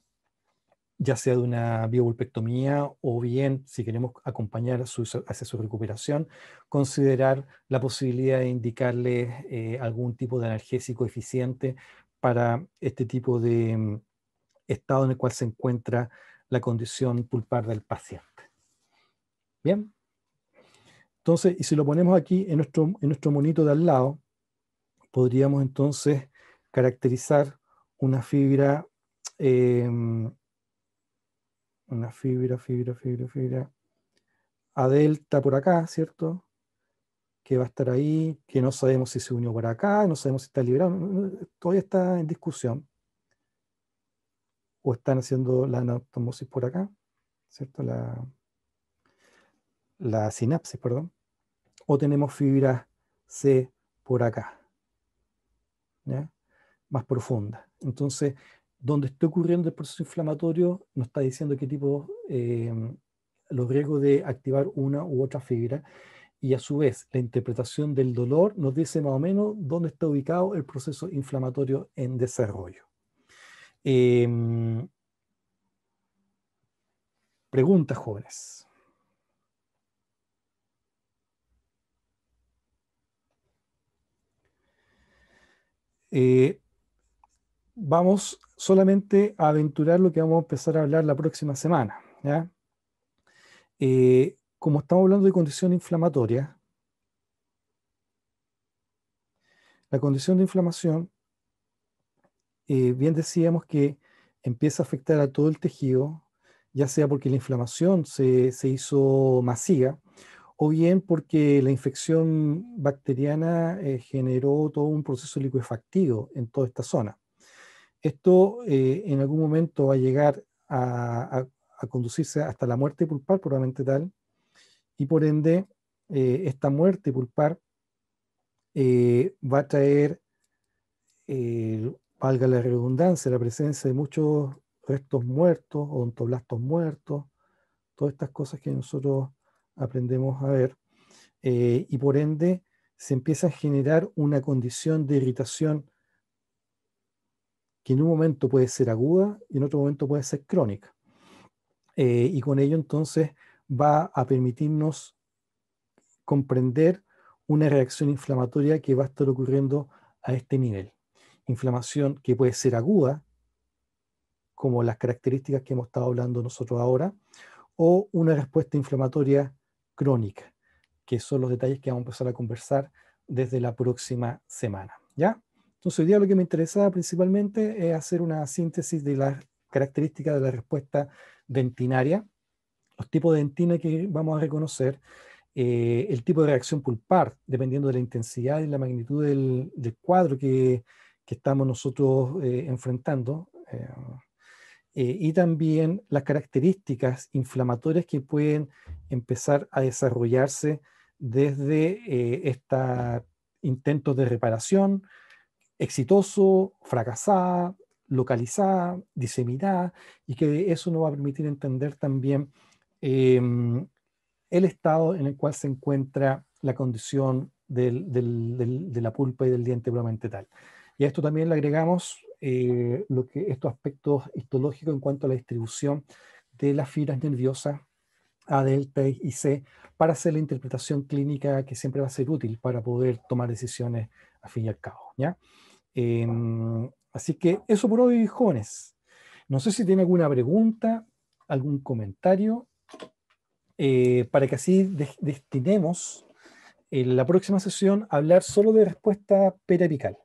Speaker 1: ya sea de una biovulpectomía o bien, si queremos acompañar su, hacia su recuperación, considerar la posibilidad de indicarle eh, algún tipo de analgésico eficiente para este tipo de mm, estado en el cual se encuentra la condición pulpar del paciente. Bien. Entonces, y si lo ponemos aquí en nuestro, en nuestro monito de al lado, podríamos entonces caracterizar una fibra, em, una fibra, fibra, fibra, fibra, a delta por acá, ¿cierto? Que va a estar ahí, que no sabemos si se unió por acá, no sabemos si está liberado, todavía está en discusión. O están haciendo la anatomosis por acá, ¿cierto? La, la sinapsis, perdón o tenemos fibra C por acá, más profunda. Entonces, donde está ocurriendo el proceso inflamatorio nos está diciendo qué tipo, eh, los riesgos de activar una u otra fibra. Y a su vez, la interpretación del dolor nos dice más o menos dónde está ubicado el proceso inflamatorio en desarrollo. Em, preguntas, jóvenes. Eh, vamos solamente a aventurar lo que vamos a empezar a hablar la próxima semana. Eh, como estamos hablando de condición inflamatoria, la condición de inflamación, eh, bien decíamos que empieza a afectar a todo el tejido, ya sea porque la inflamación se hizo masiva, o bien porque la infección bacteriana eh, generó todo un proceso liquefactivo en toda esta zona. Esto eh, en algún momento va a llegar a, conducirse hasta la muerte pulpar, probablemente tal, y por ende eh, esta muerte pulpar va a traer, valga la redundancia, la presencia de muchos restos muertos, odontoblastos muertos, todas estas cosas que nosotros aprendemos a ver, eh, y por ende se empieza a generar una condición de irritación que en un momento puede ser aguda y en otro momento puede ser crónica. Eh, y con ello entonces va a permitirnos comprender una reacción inflamatoria que va a estar ocurriendo a este nivel. Inflamación que puede ser aguda, como las características que hemos estado hablando nosotros ahora, o una respuesta inflamatoria crónica, que son los detalles que vamos a empezar a conversar desde la próxima semana. ¿Ya? Entonces, hoy día lo que me interesaba principalmente es hacer una síntesis de las características de la respuesta dentinaria, los tipos de dentina que vamos a reconocer, eh, el tipo de reacción pulpar, dependiendo de la intensidad y la magnitud del, cuadro que, estamos nosotros eh, enfrentando. Eh, eh, y también las características inflamatorias que pueden empezar a desarrollarse desde eh, intento de reparación exitoso, fracasada, localizada, diseminada, y que eso nos va a permitir entender también em, el estado en el cual se encuentra la condición de la pulpa y del diente probablemente tal. Y a esto también le agregamos eh, lo que, estos aspectos histológicos en cuanto a la distribución de las fibras nerviosas A, delta y C para hacer la interpretación clínica que siempre va a ser útil para poder tomar decisiones a fin y al cabo. ¿ya? Em, así que eso por hoy, jóvenes. No sé si tienen alguna pregunta, algún comentario, eh, para que así destinemos en la próxima sesión a hablar solo de respuesta periapical.